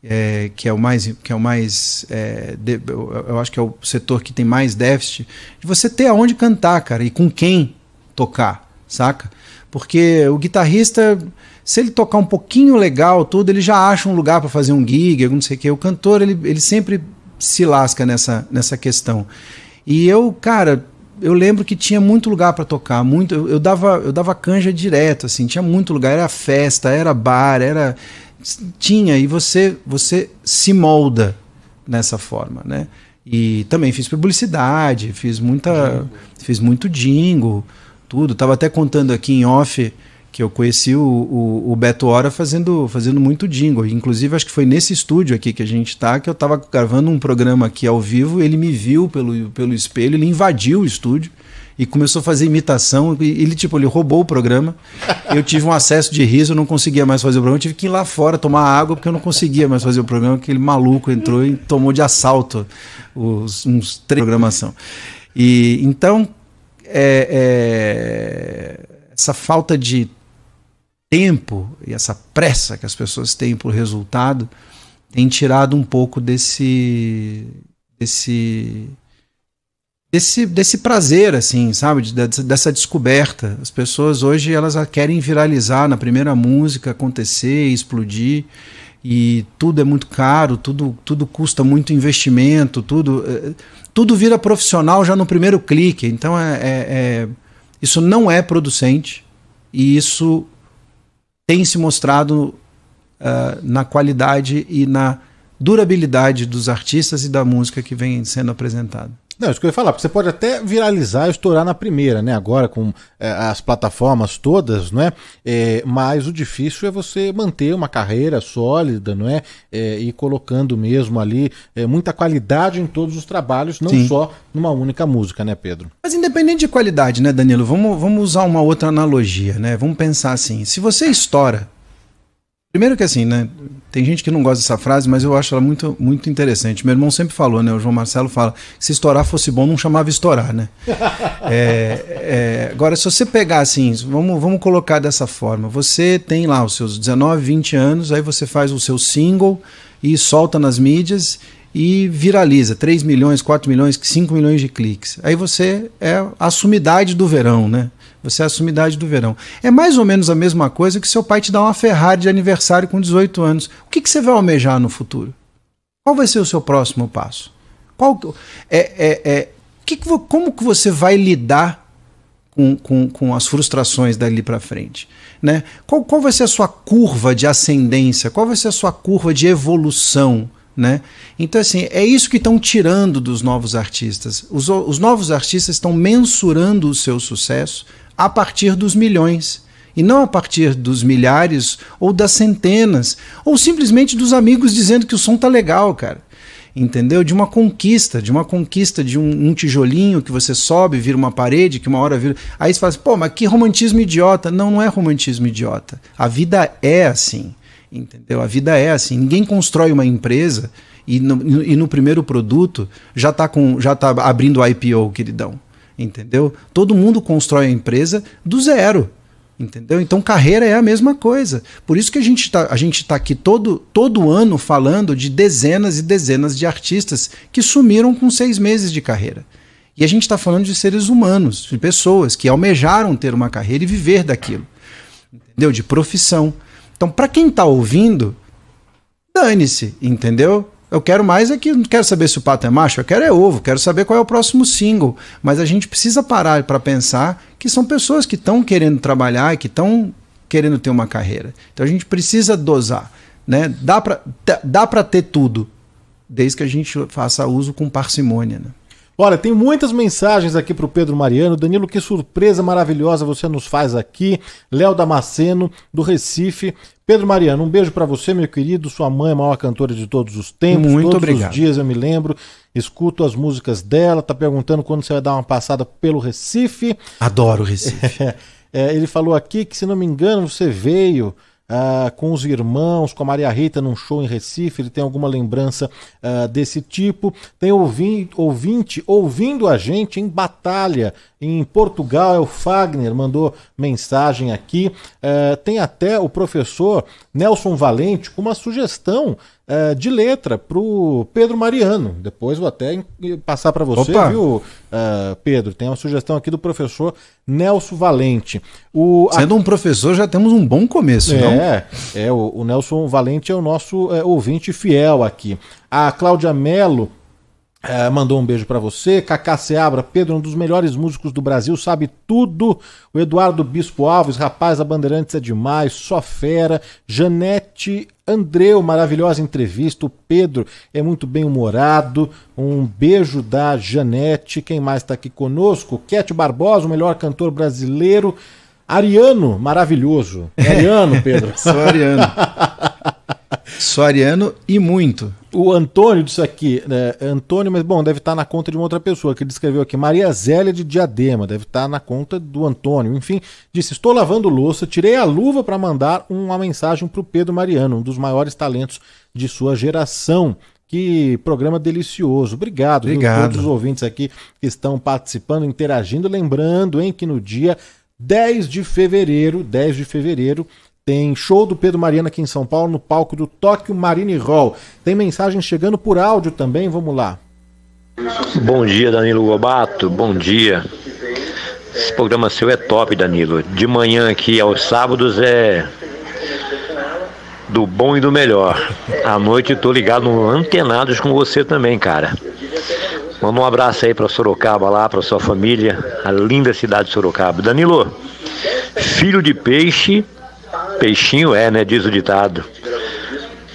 é, que é o mais, que é o mais é, de, eu acho que é o setor que tem mais déficit, de você ter aonde cantar, cara, e com quem tocar, saca? Porque o guitarrista, se ele tocar um pouquinho legal, tudo, ele já acha um lugar para fazer um gig, não sei o quê. O cantor, ele, ele sempre se lasca nessa, nessa questão. E eu, cara, eu lembro que tinha muito lugar para tocar, muito. Eu, eu, dava eu dava canja direto, assim, tinha muito lugar. Era festa, era bar, era tinha e você você se molda nessa forma, né? E também fiz publicidade, fiz muita, fiz muito jingle, tudo. Tava até contando aqui em off que eu conheci o, o, o, Beto Hora fazendo, fazendo muito jingle. Inclusive, acho que foi nesse estúdio aqui que a gente está que eu estava gravando um programa aqui ao vivo, ele me viu pelo, pelo espelho, ele invadiu o estúdio e começou a fazer imitação. Ele, tipo, ele roubou o programa. Eu tive um acesso de riso, eu não conseguia mais fazer o programa. Eu tive que ir lá fora tomar água, porque eu não conseguia mais fazer o programa. Aquele maluco entrou e tomou de assalto os, uns três programação. E então, é, é, essa falta de tempo e essa pressa que as pessoas têm o resultado tem tirado um pouco desse desse desse, desse prazer assim sabe dessa, dessa descoberta as pessoas hoje elas querem viralizar na primeira música acontecer explodir e tudo é muito caro tudo tudo custa muito investimento tudo eh, tudo vira profissional já no primeiro clique então é, é, é isso não é producente e isso tem se mostrado uh, na qualidade e na durabilidade dos artistas e da música que vem sendo apresentada. Não, isso que eu ia falar, porque você pode até viralizar e estourar na primeira, né? Agora com é, as plataformas todas, não é? Eh, mas o difícil é você manter uma carreira sólida, não é? é e colocando mesmo ali muita qualidade em todos os trabalhos, não Sim. só numa única música, né, Pedro? Mas independente de qualidade, né, Danilo? Vamos, vamos usar uma outra analogia, né? Vamos pensar assim: se você estoura Primeiro que assim, né? Tem gente que não gosta dessa frase, mas eu acho ela muito, muito interessante. Meu irmão sempre falou, né? O João Marcelo fala: se estourar fosse bom, não chamava estourar, né? é, é, agora, se você pegar assim, vamos, vamos colocar dessa forma: você tem lá os seus 19, 20 anos, aí você faz o seu single e solta nas mídias e viraliza 3 milhões, 4 milhões, 5 milhões de cliques. Aí você é a sumidade do verão, né? Você assume é a idade do verão. É mais ou menos a mesma coisa que seu pai te dar uma Ferrari de aniversário com 18 anos. O que, que você vai almejar no futuro? Qual vai ser o seu próximo passo? Qual é, é, é que, como que você vai lidar com, com, com as frustrações dali para frente? Né? Qual, qual vai ser a sua curva de ascendência? Qual vai ser a sua curva de evolução? Né? Então, assim, é isso que estão tirando dos novos artistas. Os, os novos artistas estão mensurando o seu sucesso a partir dos milhões e não a partir dos milhares ou das centenas, ou simplesmente dos amigos dizendo que o som tá legal, cara. Entendeu? De uma conquista, de uma conquista de um, um tijolinho que você sobe, vira uma parede, que uma hora vira. Aí você fala assim, pô, mas que romantismo idiota. Não, não é romantismo idiota. A vida é assim. Entendeu? A vida é assim. Ninguém constrói uma empresa e no, e no primeiro produto já tá, com, já tá abrindo IPO, queridão entendeu? Todo mundo constrói a empresa do zero, entendeu? Então carreira é a mesma coisa. Por isso que a gente está tá aqui todo, todo ano falando de dezenas e dezenas de artistas que sumiram com seis meses de carreira. E a gente está falando de seres humanos, de pessoas que almejaram ter uma carreira e viver daquilo, entendeu? De profissão. Então para quem está ouvindo, dane-se, entendeu? Eu quero mais é que não quero saber se o pato é macho, eu quero é ovo, quero saber qual é o próximo single. Mas a gente precisa parar para pensar que são pessoas que estão querendo trabalhar, que estão querendo ter uma carreira. Então a gente precisa dosar, né? Dá para dá para ter tudo, desde que a gente faça uso com parcimônia, né? Olha, tem muitas mensagens aqui para o Pedro Mariano. Danilo, que surpresa maravilhosa você nos faz aqui. Léo Damasceno, do Recife. Pedro Mariano, um beijo para você, meu querido. Sua mãe é a maior cantora de todos os tempos. Muito todos obrigado. os dias eu me lembro. Escuto as músicas dela. Tá perguntando quando você vai dar uma passada pelo Recife. Adoro o Recife. É, ele falou aqui que, se não me engano, você veio uh, com os irmãos, com a Maria Rita num show em Recife, ele tem alguma lembrança uh, desse tipo. Tem ouvinte, ouvinte ouvindo a gente em batalha em Portugal, é o Fagner mandou mensagem aqui. É, tem até o professor Nelson Valente com uma sugestão é, de letra para o Pedro Mariano. Depois vou até passar para você, Opa. viu, é, Pedro? Tem uma sugestão aqui do professor Nelson Valente. O, Sendo um professor, já temos um bom começo, é, não? É, o, o Nelson Valente é o nosso é, ouvinte fiel aqui. A Cláudia Mello é, mandou um beijo para você. Cacá Seabra, Pedro, um dos melhores músicos do Brasil, sabe tudo. O Eduardo Bispo Alves, rapaz, a Bandeirantes é demais, só fera. Janete Andreu, maravilhosa entrevista. O Pedro é muito bem humorado. Um beijo da Janete. Quem mais está aqui conosco? Cat Barbosa, o melhor cantor brasileiro. Ariano, maravilhoso. Ariano, Pedro. Sou Ariano. sou ariano e muito. O Antônio disse aqui, né? Antônio, mas bom, deve estar tá na conta de uma outra pessoa que descreveu aqui, Maria Zélia de Diadema, deve estar tá na conta do Antônio. Enfim, disse: Estou lavando louça, tirei a luva para mandar uma mensagem para o Pedro Mariano, um dos maiores talentos de sua geração. Que programa delicioso. Obrigado, Obrigado. a todos os ouvintes aqui que estão participando, interagindo. Lembrando, hein, que no dia 10 de fevereiro, 10 de fevereiro, tem show do Pedro Mariano aqui em São Paulo, no palco do Tóquio Marine Hall. Tem mensagem chegando por áudio também, vamos lá. Bom dia, Danilo Gobato. Bom dia. Esse programa seu é top, Danilo. De manhã aqui aos sábados é do bom e do melhor. À noite eu tô ligado no Antenados com você também, cara. Manda um abraço aí para Sorocaba lá, para sua família, a linda cidade de Sorocaba. Danilo, filho de peixe Peixinho é, né? Diz o ditado.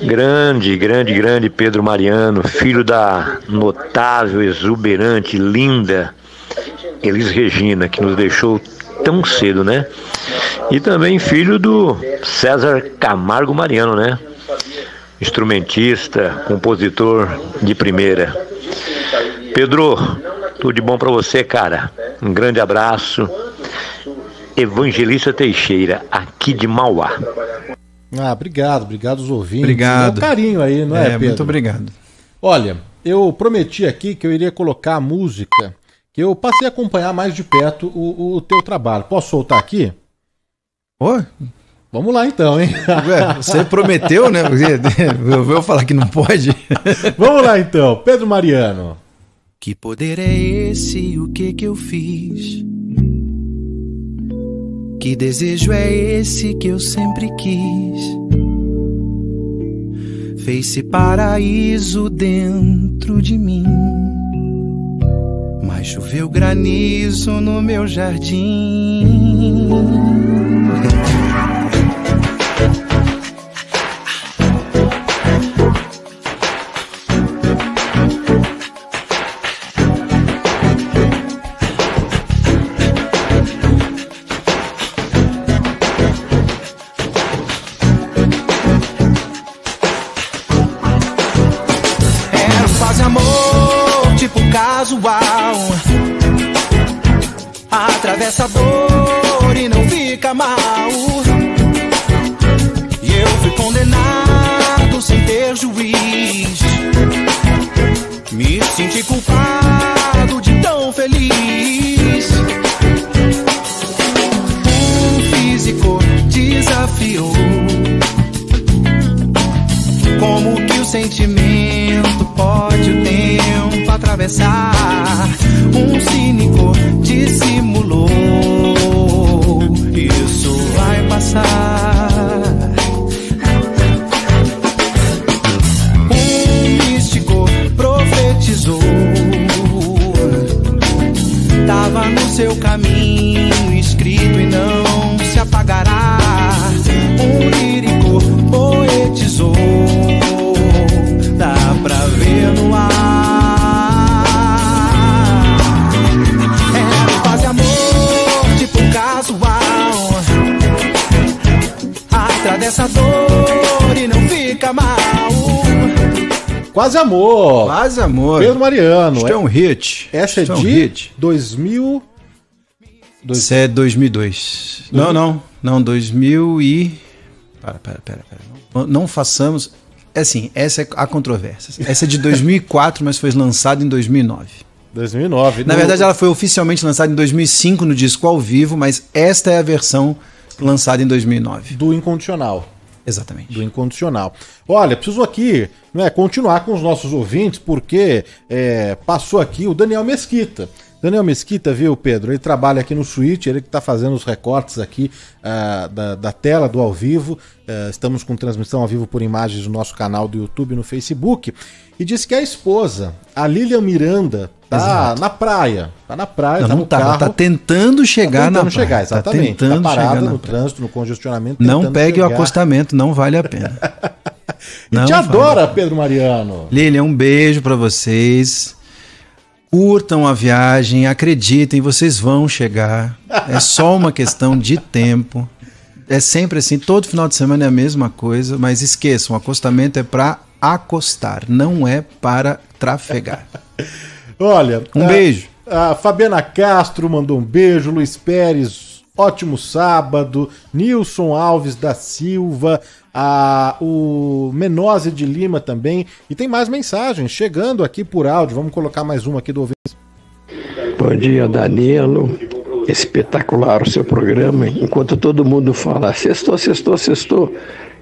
Grande, grande, grande Pedro Mariano, filho da notável, exuberante, linda Elis Regina, que nos deixou tão cedo, né? E também filho do César Camargo Mariano, né? Instrumentista, compositor de primeira. Pedro, tudo de bom para você, cara. Um grande abraço Evangelista Teixeira, aqui de Mauá. Ah, obrigado, obrigado os ouvintes. Obrigado. É carinho aí, não é, é Pedro? Muito obrigado. Olha, eu prometi aqui que eu iria colocar a música que eu passei a acompanhar mais de perto o, o teu trabalho. Posso soltar aqui? Oi? Vamos lá então, hein? Ué, você prometeu, né? Eu vou falar que não pode. Vamos lá então, Pedro Mariano. Que poder é esse? O que que eu fiz? Que desejo é esse que eu sempre quis? Fez-se paraíso dentro de mim. Mas choveu granizo no meu jardim. Quase Amor. Quase Amor. Pedro Mariano. Isso é um hit. Essa é, é de um hit. 2000... Dois... Isso é 2002. 2000? Não, não. Não, 2000 e... Para, para, para. pera. Não, não façamos... É assim, essa é a controvérsia. Essa é de 2004, mas foi lançada em 2009. 2009. Na no... verdade, ela foi oficialmente lançada em 2005 no disco ao vivo, mas esta é a versão lançada em 2009. Do Incondicional. Exatamente. Do incondicional. Olha, preciso aqui né, continuar com os nossos ouvintes, porque é, passou aqui o Daniel Mesquita. Daniel Mesquita, viu, Pedro? Ele trabalha aqui no Switch, ele que está fazendo os recortes aqui uh, da, da, tela do ao vivo. Uh, estamos com transmissão ao vivo por imagens no nosso canal do YouTube e no Facebook. E disse que a esposa, a Lilian Miranda, tá Exato. na praia. Tá na praia, não, tá não tá, tá carro, tá tentando chegar tá tentando na chegar, praia. Exatamente. Tá tentando tá parada no trânsito, no congestionamento. Não pegue chegar. o acostamento, não vale a pena. e não te adora, Pedro Mariano. Lilian, um beijo para vocês. Curtam a viagem, acreditem, vocês vão chegar. É só uma questão de tempo. É sempre assim, todo final de semana é a mesma coisa, mas esqueçam, acostamento é para acostar, não é para trafegar. Olha, um a, beijo. A Fabiana Castro mandou um beijo, Luiz Pérez, Ótimo Sábado, Nilson Alves da Silva, a, o Menose de Lima também. E tem mais mensagens chegando aqui por áudio. Vamos colocar mais uma aqui do ouvinte. Bom dia, Danilo. Espetacular o seu programa. Enquanto todo mundo fala sextou, sextou, sextou,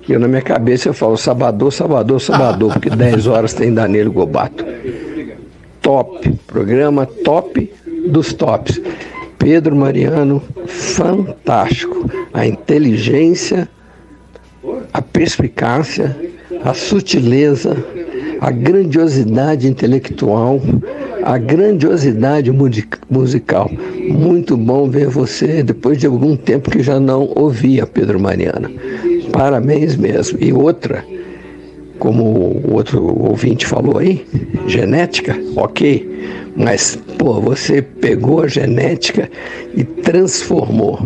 eu na minha cabeça eu falo sabadô, sabadô, sabadô, porque 10 horas tem Danilo Gobato. Top, programa top dos tops. Pedro Mariano, fantástico. A inteligência, a perspicácia, a sutileza, a grandiosidade intelectual, a grandiosidade musical. Muito bom ver você depois de algum tempo que já não ouvia Pedro Mariano. Parabéns mesmo. E outra, como o outro ouvinte falou aí, genética, ok. Mas, pô, você pegou a genética e transformou.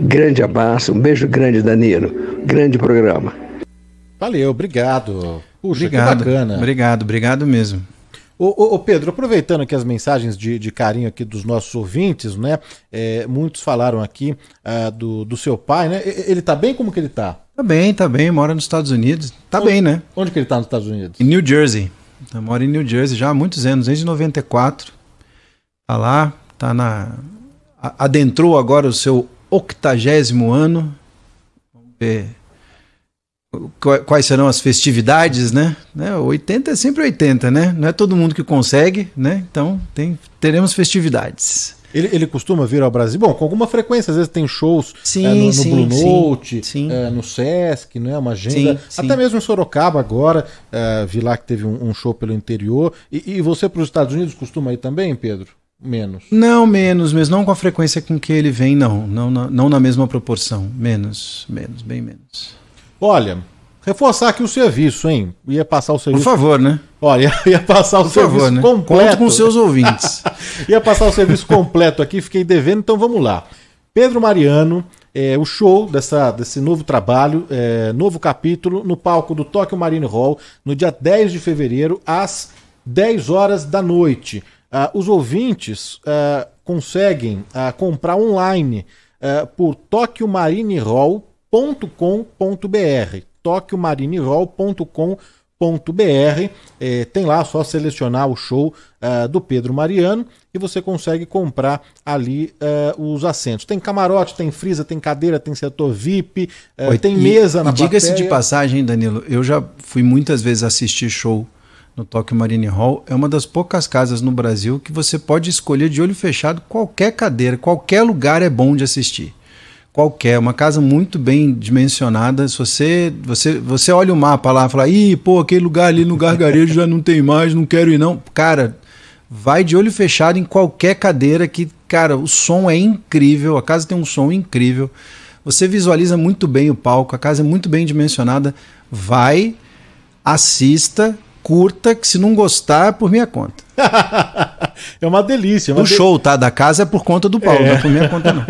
Grande abraço, um beijo grande, Danilo. Grande programa. Valeu, obrigado. Puxa, obrigado, que bacana. Obrigado, obrigado mesmo. Ô, ô, ô, Pedro, aproveitando aqui as mensagens de, de carinho aqui dos nossos ouvintes, né? É, muitos falaram aqui ah, do, do seu pai, né? Ele tá bem? Como que ele tá? Tá bem, tá bem, mora nos Estados Unidos. Tá onde, bem, né? Onde que ele tá nos Estados Unidos? Em New Jersey. Eu moro em New Jersey já há muitos anos, desde 94. Está lá, tá na. Adentrou agora o seu octagésimo ano. Vamos ver quais serão as festividades, né? 80 é, é sempre 80, né? Não é todo mundo que consegue, né? Então tem, teremos festividades. Ele, ele costuma vir ao Brasil? Bom, com alguma frequência, às vezes tem shows é, sim, é, no, no sim, Blue Note, sim, é, no Sesc, né, Uma agenda. Até mesmo em Sorocaba agora, é, vi lá que teve um, um show pelo interior. E, e você para os Estados Unidos costuma ir também, Pedro? Menos. Não, menos, mas não com a frequência com que ele vem, não. Não na, não na mesma proporção. Menos, menos, bem menos. Olha, reforçar aqui o serviço, hein? Ia passar o serviço. Por favor, né? Olha, ia passar o Por serviço favor, né? completo. Conto com seus ouvintes. Ia passar o serviço completo aqui, fiquei devendo, então vamos lá. Pedro Mariano, é, o show dessa, desse novo trabalho, é, novo capítulo, no palco do Tóquio Marine Hall, no dia 10 de fevereiro, às 10 horas da noite. Ah, os ouvintes ah, conseguem ah, comprar online por tokyomarinehall.com.br tokyomarinehall.com.br www.pedroariano.com.br. É, tem lá, só selecionar o show uh, do Pedro Mariano e você consegue comprar ali uh, os assentos. Tem camarote, tem frisa, tem cadeira, tem setor VIP, uh, Oi, tem e, mesa na Diga-se de passagem, Danilo, eu já fui muitas vezes assistir show no Tokyo Marine Hall. É uma das poucas casas no Brasil que você pode escolher de olho fechado qualquer cadeira, qualquer lugar é bom de assistir qualquer, uma casa muito bem dimensionada. Se você, você, você olha o mapa lá e fala, ih, pô, aquele lugar ali no gargarejo já não tem mais, não quero ir não. Cara, vai de olho fechado em qualquer cadeira que, cara, o som é incrível, a casa tem um som incrível. Você visualiza muito bem o palco, a casa é muito bem dimensionada. Vai, assista, curta, que se não gostar, é por minha conta. É uma delícia. É uma do de... show, tá? Da casa é por conta do Paulo, é. não é por minha conta não.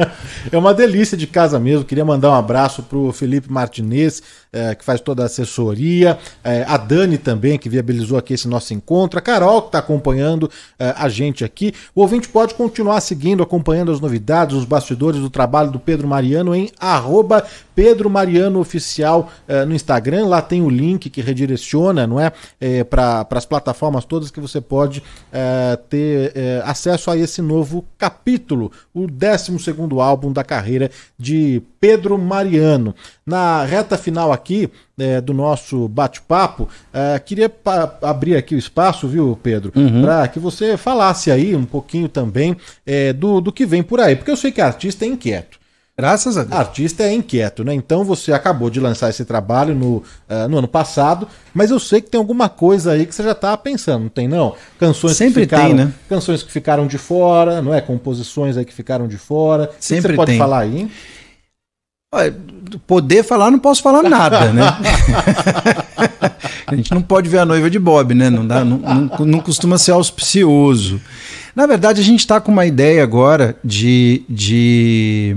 é uma delícia de casa mesmo. Queria mandar um abraço pro Felipe Martinez, é, que faz toda a assessoria, é, a Dani também, que viabilizou aqui esse nosso encontro, a Carol, que está acompanhando é, a gente aqui. O ouvinte pode continuar seguindo, acompanhando as novidades, os bastidores do trabalho do Pedro Mariano em arroba Pedro Mariano Oficial é, no Instagram. Lá tem o link que redireciona, não é? é Para as plataformas todas que você pode é, ter acesso a esse novo capítulo, o 12 álbum da carreira de Pedro Mariano. Na reta final aqui, aqui é, do nosso bate-papo. É, queria abrir aqui o espaço, viu, Pedro, uhum. para que você falasse aí um pouquinho também é, do, do que vem por aí, porque eu sei que artista é inquieto. Graças a Deus. Artista é inquieto, né? Então você acabou de lançar esse trabalho no, uh, no ano passado, mas eu sei que tem alguma coisa aí que você já tá pensando, não tem não? Canções Sempre que ficaram, tem, né? Canções que ficaram de fora, não é? Composições aí que ficaram de fora. Sempre que você pode tem. falar aí? Hein? poder falar, não posso falar nada, né? a gente não pode ver a noiva de Bob, né? Não, dá, não, não, não costuma ser auspicioso. Na verdade, a gente está com uma ideia agora de, de,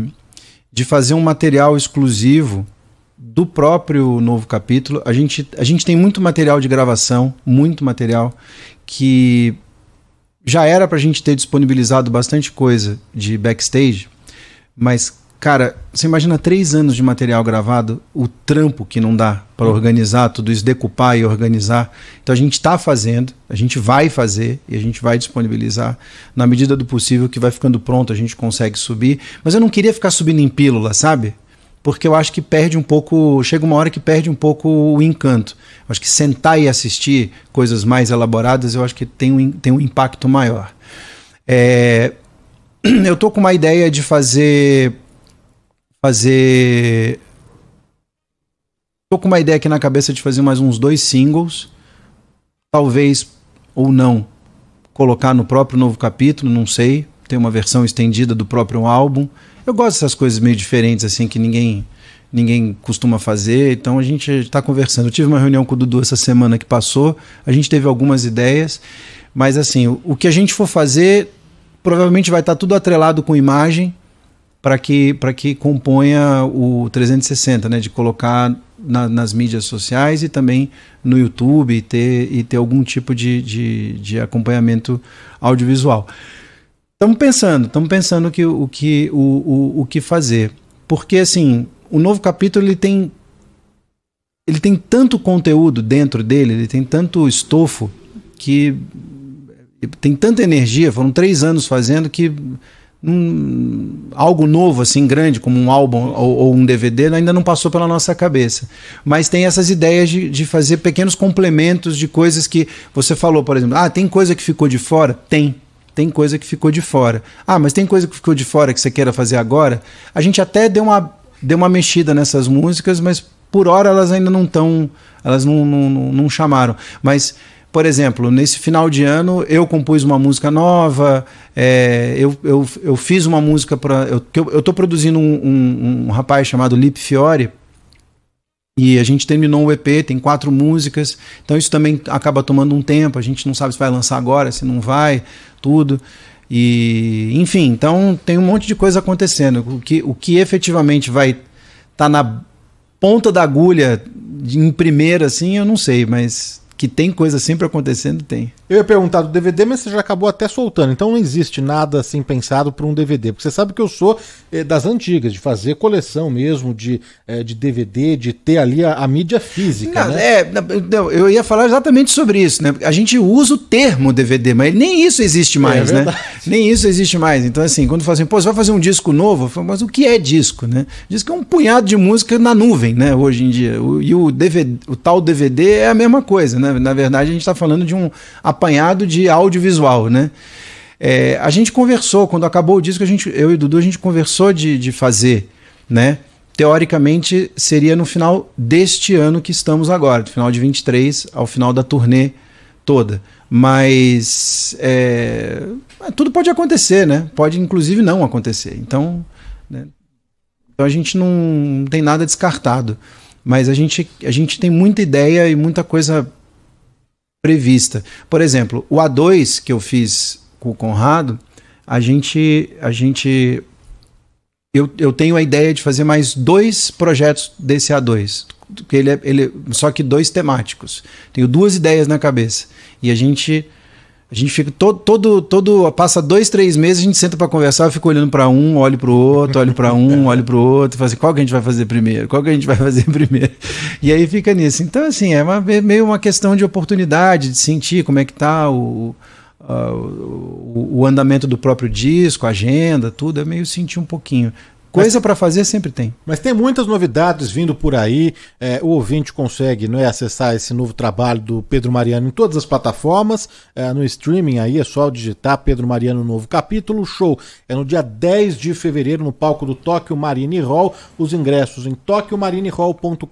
de fazer um material exclusivo do próprio novo capítulo. A gente, a gente tem muito material de gravação, muito material que já era para a gente ter disponibilizado bastante coisa de backstage, mas Cara, você imagina três anos de material gravado, o trampo que não dá para uhum. organizar tudo isso, decupar e organizar. Então a gente está fazendo, a gente vai fazer e a gente vai disponibilizar na medida do possível que vai ficando pronto, a gente consegue subir. Mas eu não queria ficar subindo em pílula, sabe? Porque eu acho que perde um pouco, chega uma hora que perde um pouco o encanto. Eu acho que sentar e assistir coisas mais elaboradas, eu acho que tem um, tem um impacto maior. É, eu tô com uma ideia de fazer fazer. Tô com uma ideia aqui na cabeça de fazer mais uns dois singles. Talvez ou não colocar no próprio novo capítulo, não sei. Tem uma versão estendida do próprio álbum. Eu gosto dessas coisas meio diferentes, assim, que ninguém ninguém costuma fazer. Então a gente está conversando. Eu tive uma reunião com o Dudu essa semana que passou. A gente teve algumas ideias. Mas, assim, o, que a gente for fazer provavelmente vai estar tá tudo atrelado com imagem para que, que componha o 360, né? De colocar na, nas mídias sociais e também no YouTube e ter, e ter algum tipo de, de, de acompanhamento audiovisual. Estamos pensando, estamos pensando que, o, que, o, o, o que fazer. Porque assim, o novo capítulo ele tem ele tem tanto conteúdo dentro dele, ele tem tanto estofo que tem tanta energia. Foram três anos fazendo que um, algo novo, assim, grande, como um álbum ou, ou, um DVD, né, ainda não passou pela nossa cabeça. Mas tem essas ideias de, de fazer pequenos complementos de coisas que você falou, por exemplo, ah, tem coisa que ficou de fora? Tem. Tem coisa que ficou de fora. Ah, mas tem coisa que ficou de fora que você queira fazer agora? A gente até deu uma, deu uma mexida nessas músicas, mas por hora elas ainda não estão. Elas não, não, não, não chamaram. Mas por exemplo, nesse final de ano eu compus uma música nova, é, eu, eu, eu fiz uma música para. Eu, estou produzindo um, um, um rapaz chamado Lip Fiore. E a gente terminou o EP, tem quatro músicas, então isso também acaba tomando um tempo, a gente não sabe se vai lançar agora, se não vai, tudo. E, enfim, então tem um monte de coisa acontecendo. O que, o que efetivamente vai estar tá na ponta da agulha, em primeira, assim, eu não sei, mas que tem coisa sempre acontecendo, tem. Eu ia perguntar do DVD, mas você já acabou até soltando. Então não existe nada assim pensado para um DVD. Porque você sabe que eu sou eh, das antigas, de fazer coleção mesmo, de, eh, de DVD, de ter ali a, a mídia física. Não, né? é, não, eu ia falar exatamente sobre isso, né? A gente usa o termo DVD, mas nem isso existe é mais, é, né? nem isso existe mais. Então, assim, quando fazem, assim, pô, você vai fazer um disco novo, falo, mas o que é disco, né? Disco é um punhado de música na nuvem, né? Hoje em dia. O, e o, DVD, o tal DVD é a mesma coisa, né? Na verdade, a gente está falando de um apanhado de audiovisual, né? É, a gente conversou, quando acabou o disco, a gente, eu e o Dudu, a gente conversou de, de fazer, né? Teoricamente, seria no final deste ano que estamos agora, do final de 23 ao final da turnê toda. Mas é, tudo pode acontecer, né? Pode, inclusive, não acontecer. Então, né? então a gente não tem nada descartado. Mas a gente, a gente tem muita ideia e muita coisa prevista. Por exemplo, o A2 que eu fiz com o Conrado, a gente, a gente eu, eu tenho a ideia de fazer mais dois projetos desse A2. Que ele, é, ele, só que dois temáticos. Tenho duas ideias na cabeça. E a gente a gente fica todo, todo, todo passa dois, três meses, a gente senta para conversar, eu fico olhando para um, olho para o outro, olho para um, olho para o outro, e assim, qual que a gente vai fazer primeiro? Qual que a gente vai fazer primeiro? E aí fica nisso. Então, assim, é, uma, é meio uma questão de oportunidade, de sentir como é que tá ah, o, o, o andamento do próprio disco, a agenda, tudo, é meio sentir um pouquinho. Coisa para fazer sempre tem. Mas tem muitas novidades vindo por aí. É, o ouvinte consegue é acessar esse novo trabalho do Pedro Mariano em todas as plataformas. É, no streaming aí é só digitar Pedro Mariano Novo Capítulo. Show é no dia 10 de fevereiro no palco do Tóquio Marine Hall. Os ingressos em tokyomarinehall.com.br.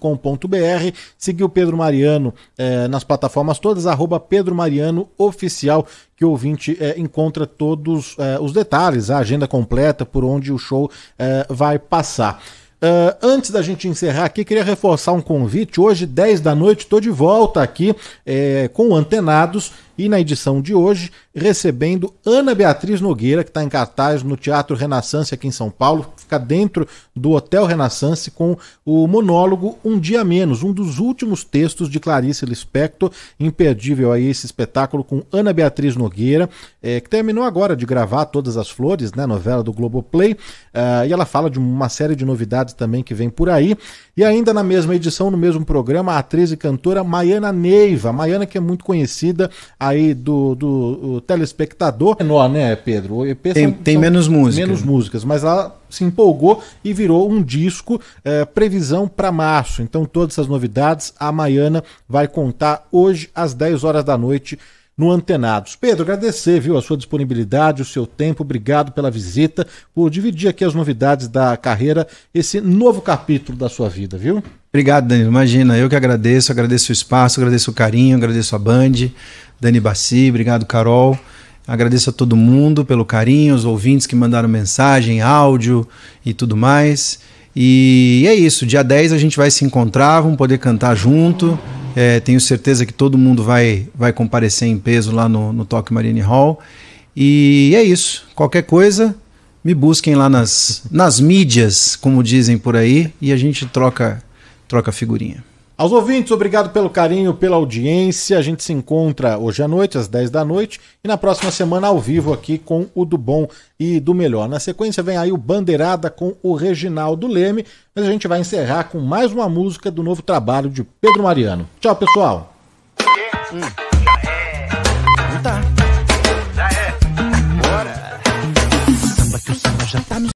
Seguir o Pedro Mariano é, nas plataformas todas, arroba Pedro Mariano Oficial que o ouvinte é, encontra todos é, os detalhes, a agenda completa, por onde o show é, vai passar. Uh, antes da gente encerrar aqui, queria reforçar um convite. Hoje, 10 da noite, estou de volta aqui é, com Antenados e na edição de hoje, recebendo Ana Beatriz Nogueira, que está em cartaz no Teatro Renaissance aqui em São Paulo, fica dentro do Hotel Renaissance com o monólogo Um Dia Menos, um dos últimos textos de Clarice Lispector, imperdível aí esse espetáculo com Ana Beatriz Nogueira, é, que terminou agora de gravar Todas as Flores, né, novela do Globoplay, uh, e ela fala de uma série de novidades também que vem por aí. E ainda na mesma edição, no mesmo programa, a atriz e cantora Maiana Neiva, Maiana que é muito conhecida, a aí do, do telespectador. É menor, né, Pedro? tem, são, tem são menos músicas. Menos músicas, mas ela se empolgou e virou um disco é, previsão para março. Então, todas as novidades a Maiana vai contar hoje às 10 horas da noite no Antenados. Pedro, agradecer, viu, a sua disponibilidade, o seu tempo, obrigado pela visita, por dividir aqui as novidades da carreira, esse novo capítulo da sua vida, viu? Obrigado, Danilo. Imagina, eu que agradeço, agradeço o espaço, agradeço o carinho, agradeço a Band, Dani Bassi, obrigado, Carol. Agradeço a todo mundo pelo carinho, os ouvintes que mandaram mensagem, áudio e tudo mais. E é isso, dia 10 a gente vai se encontrar, vamos poder cantar junto. É, tenho certeza que todo mundo vai, vai comparecer em peso lá no, no Toque Marine Hall. E é isso. Qualquer coisa, me busquem lá nas, nas mídias, como dizem por aí, e a gente troca, troca figurinha. Aos ouvintes, obrigado pelo carinho, pela audiência. A gente se encontra hoje à noite, às 10 da noite, e na próxima semana ao vivo aqui com o do Bom e do Melhor. Na sequência vem aí o Bandeirada com o Reginaldo Leme, mas a gente vai encerrar com mais uma música do novo trabalho de Pedro Mariano. Tchau, pessoal! Hum. Já é. É. tá no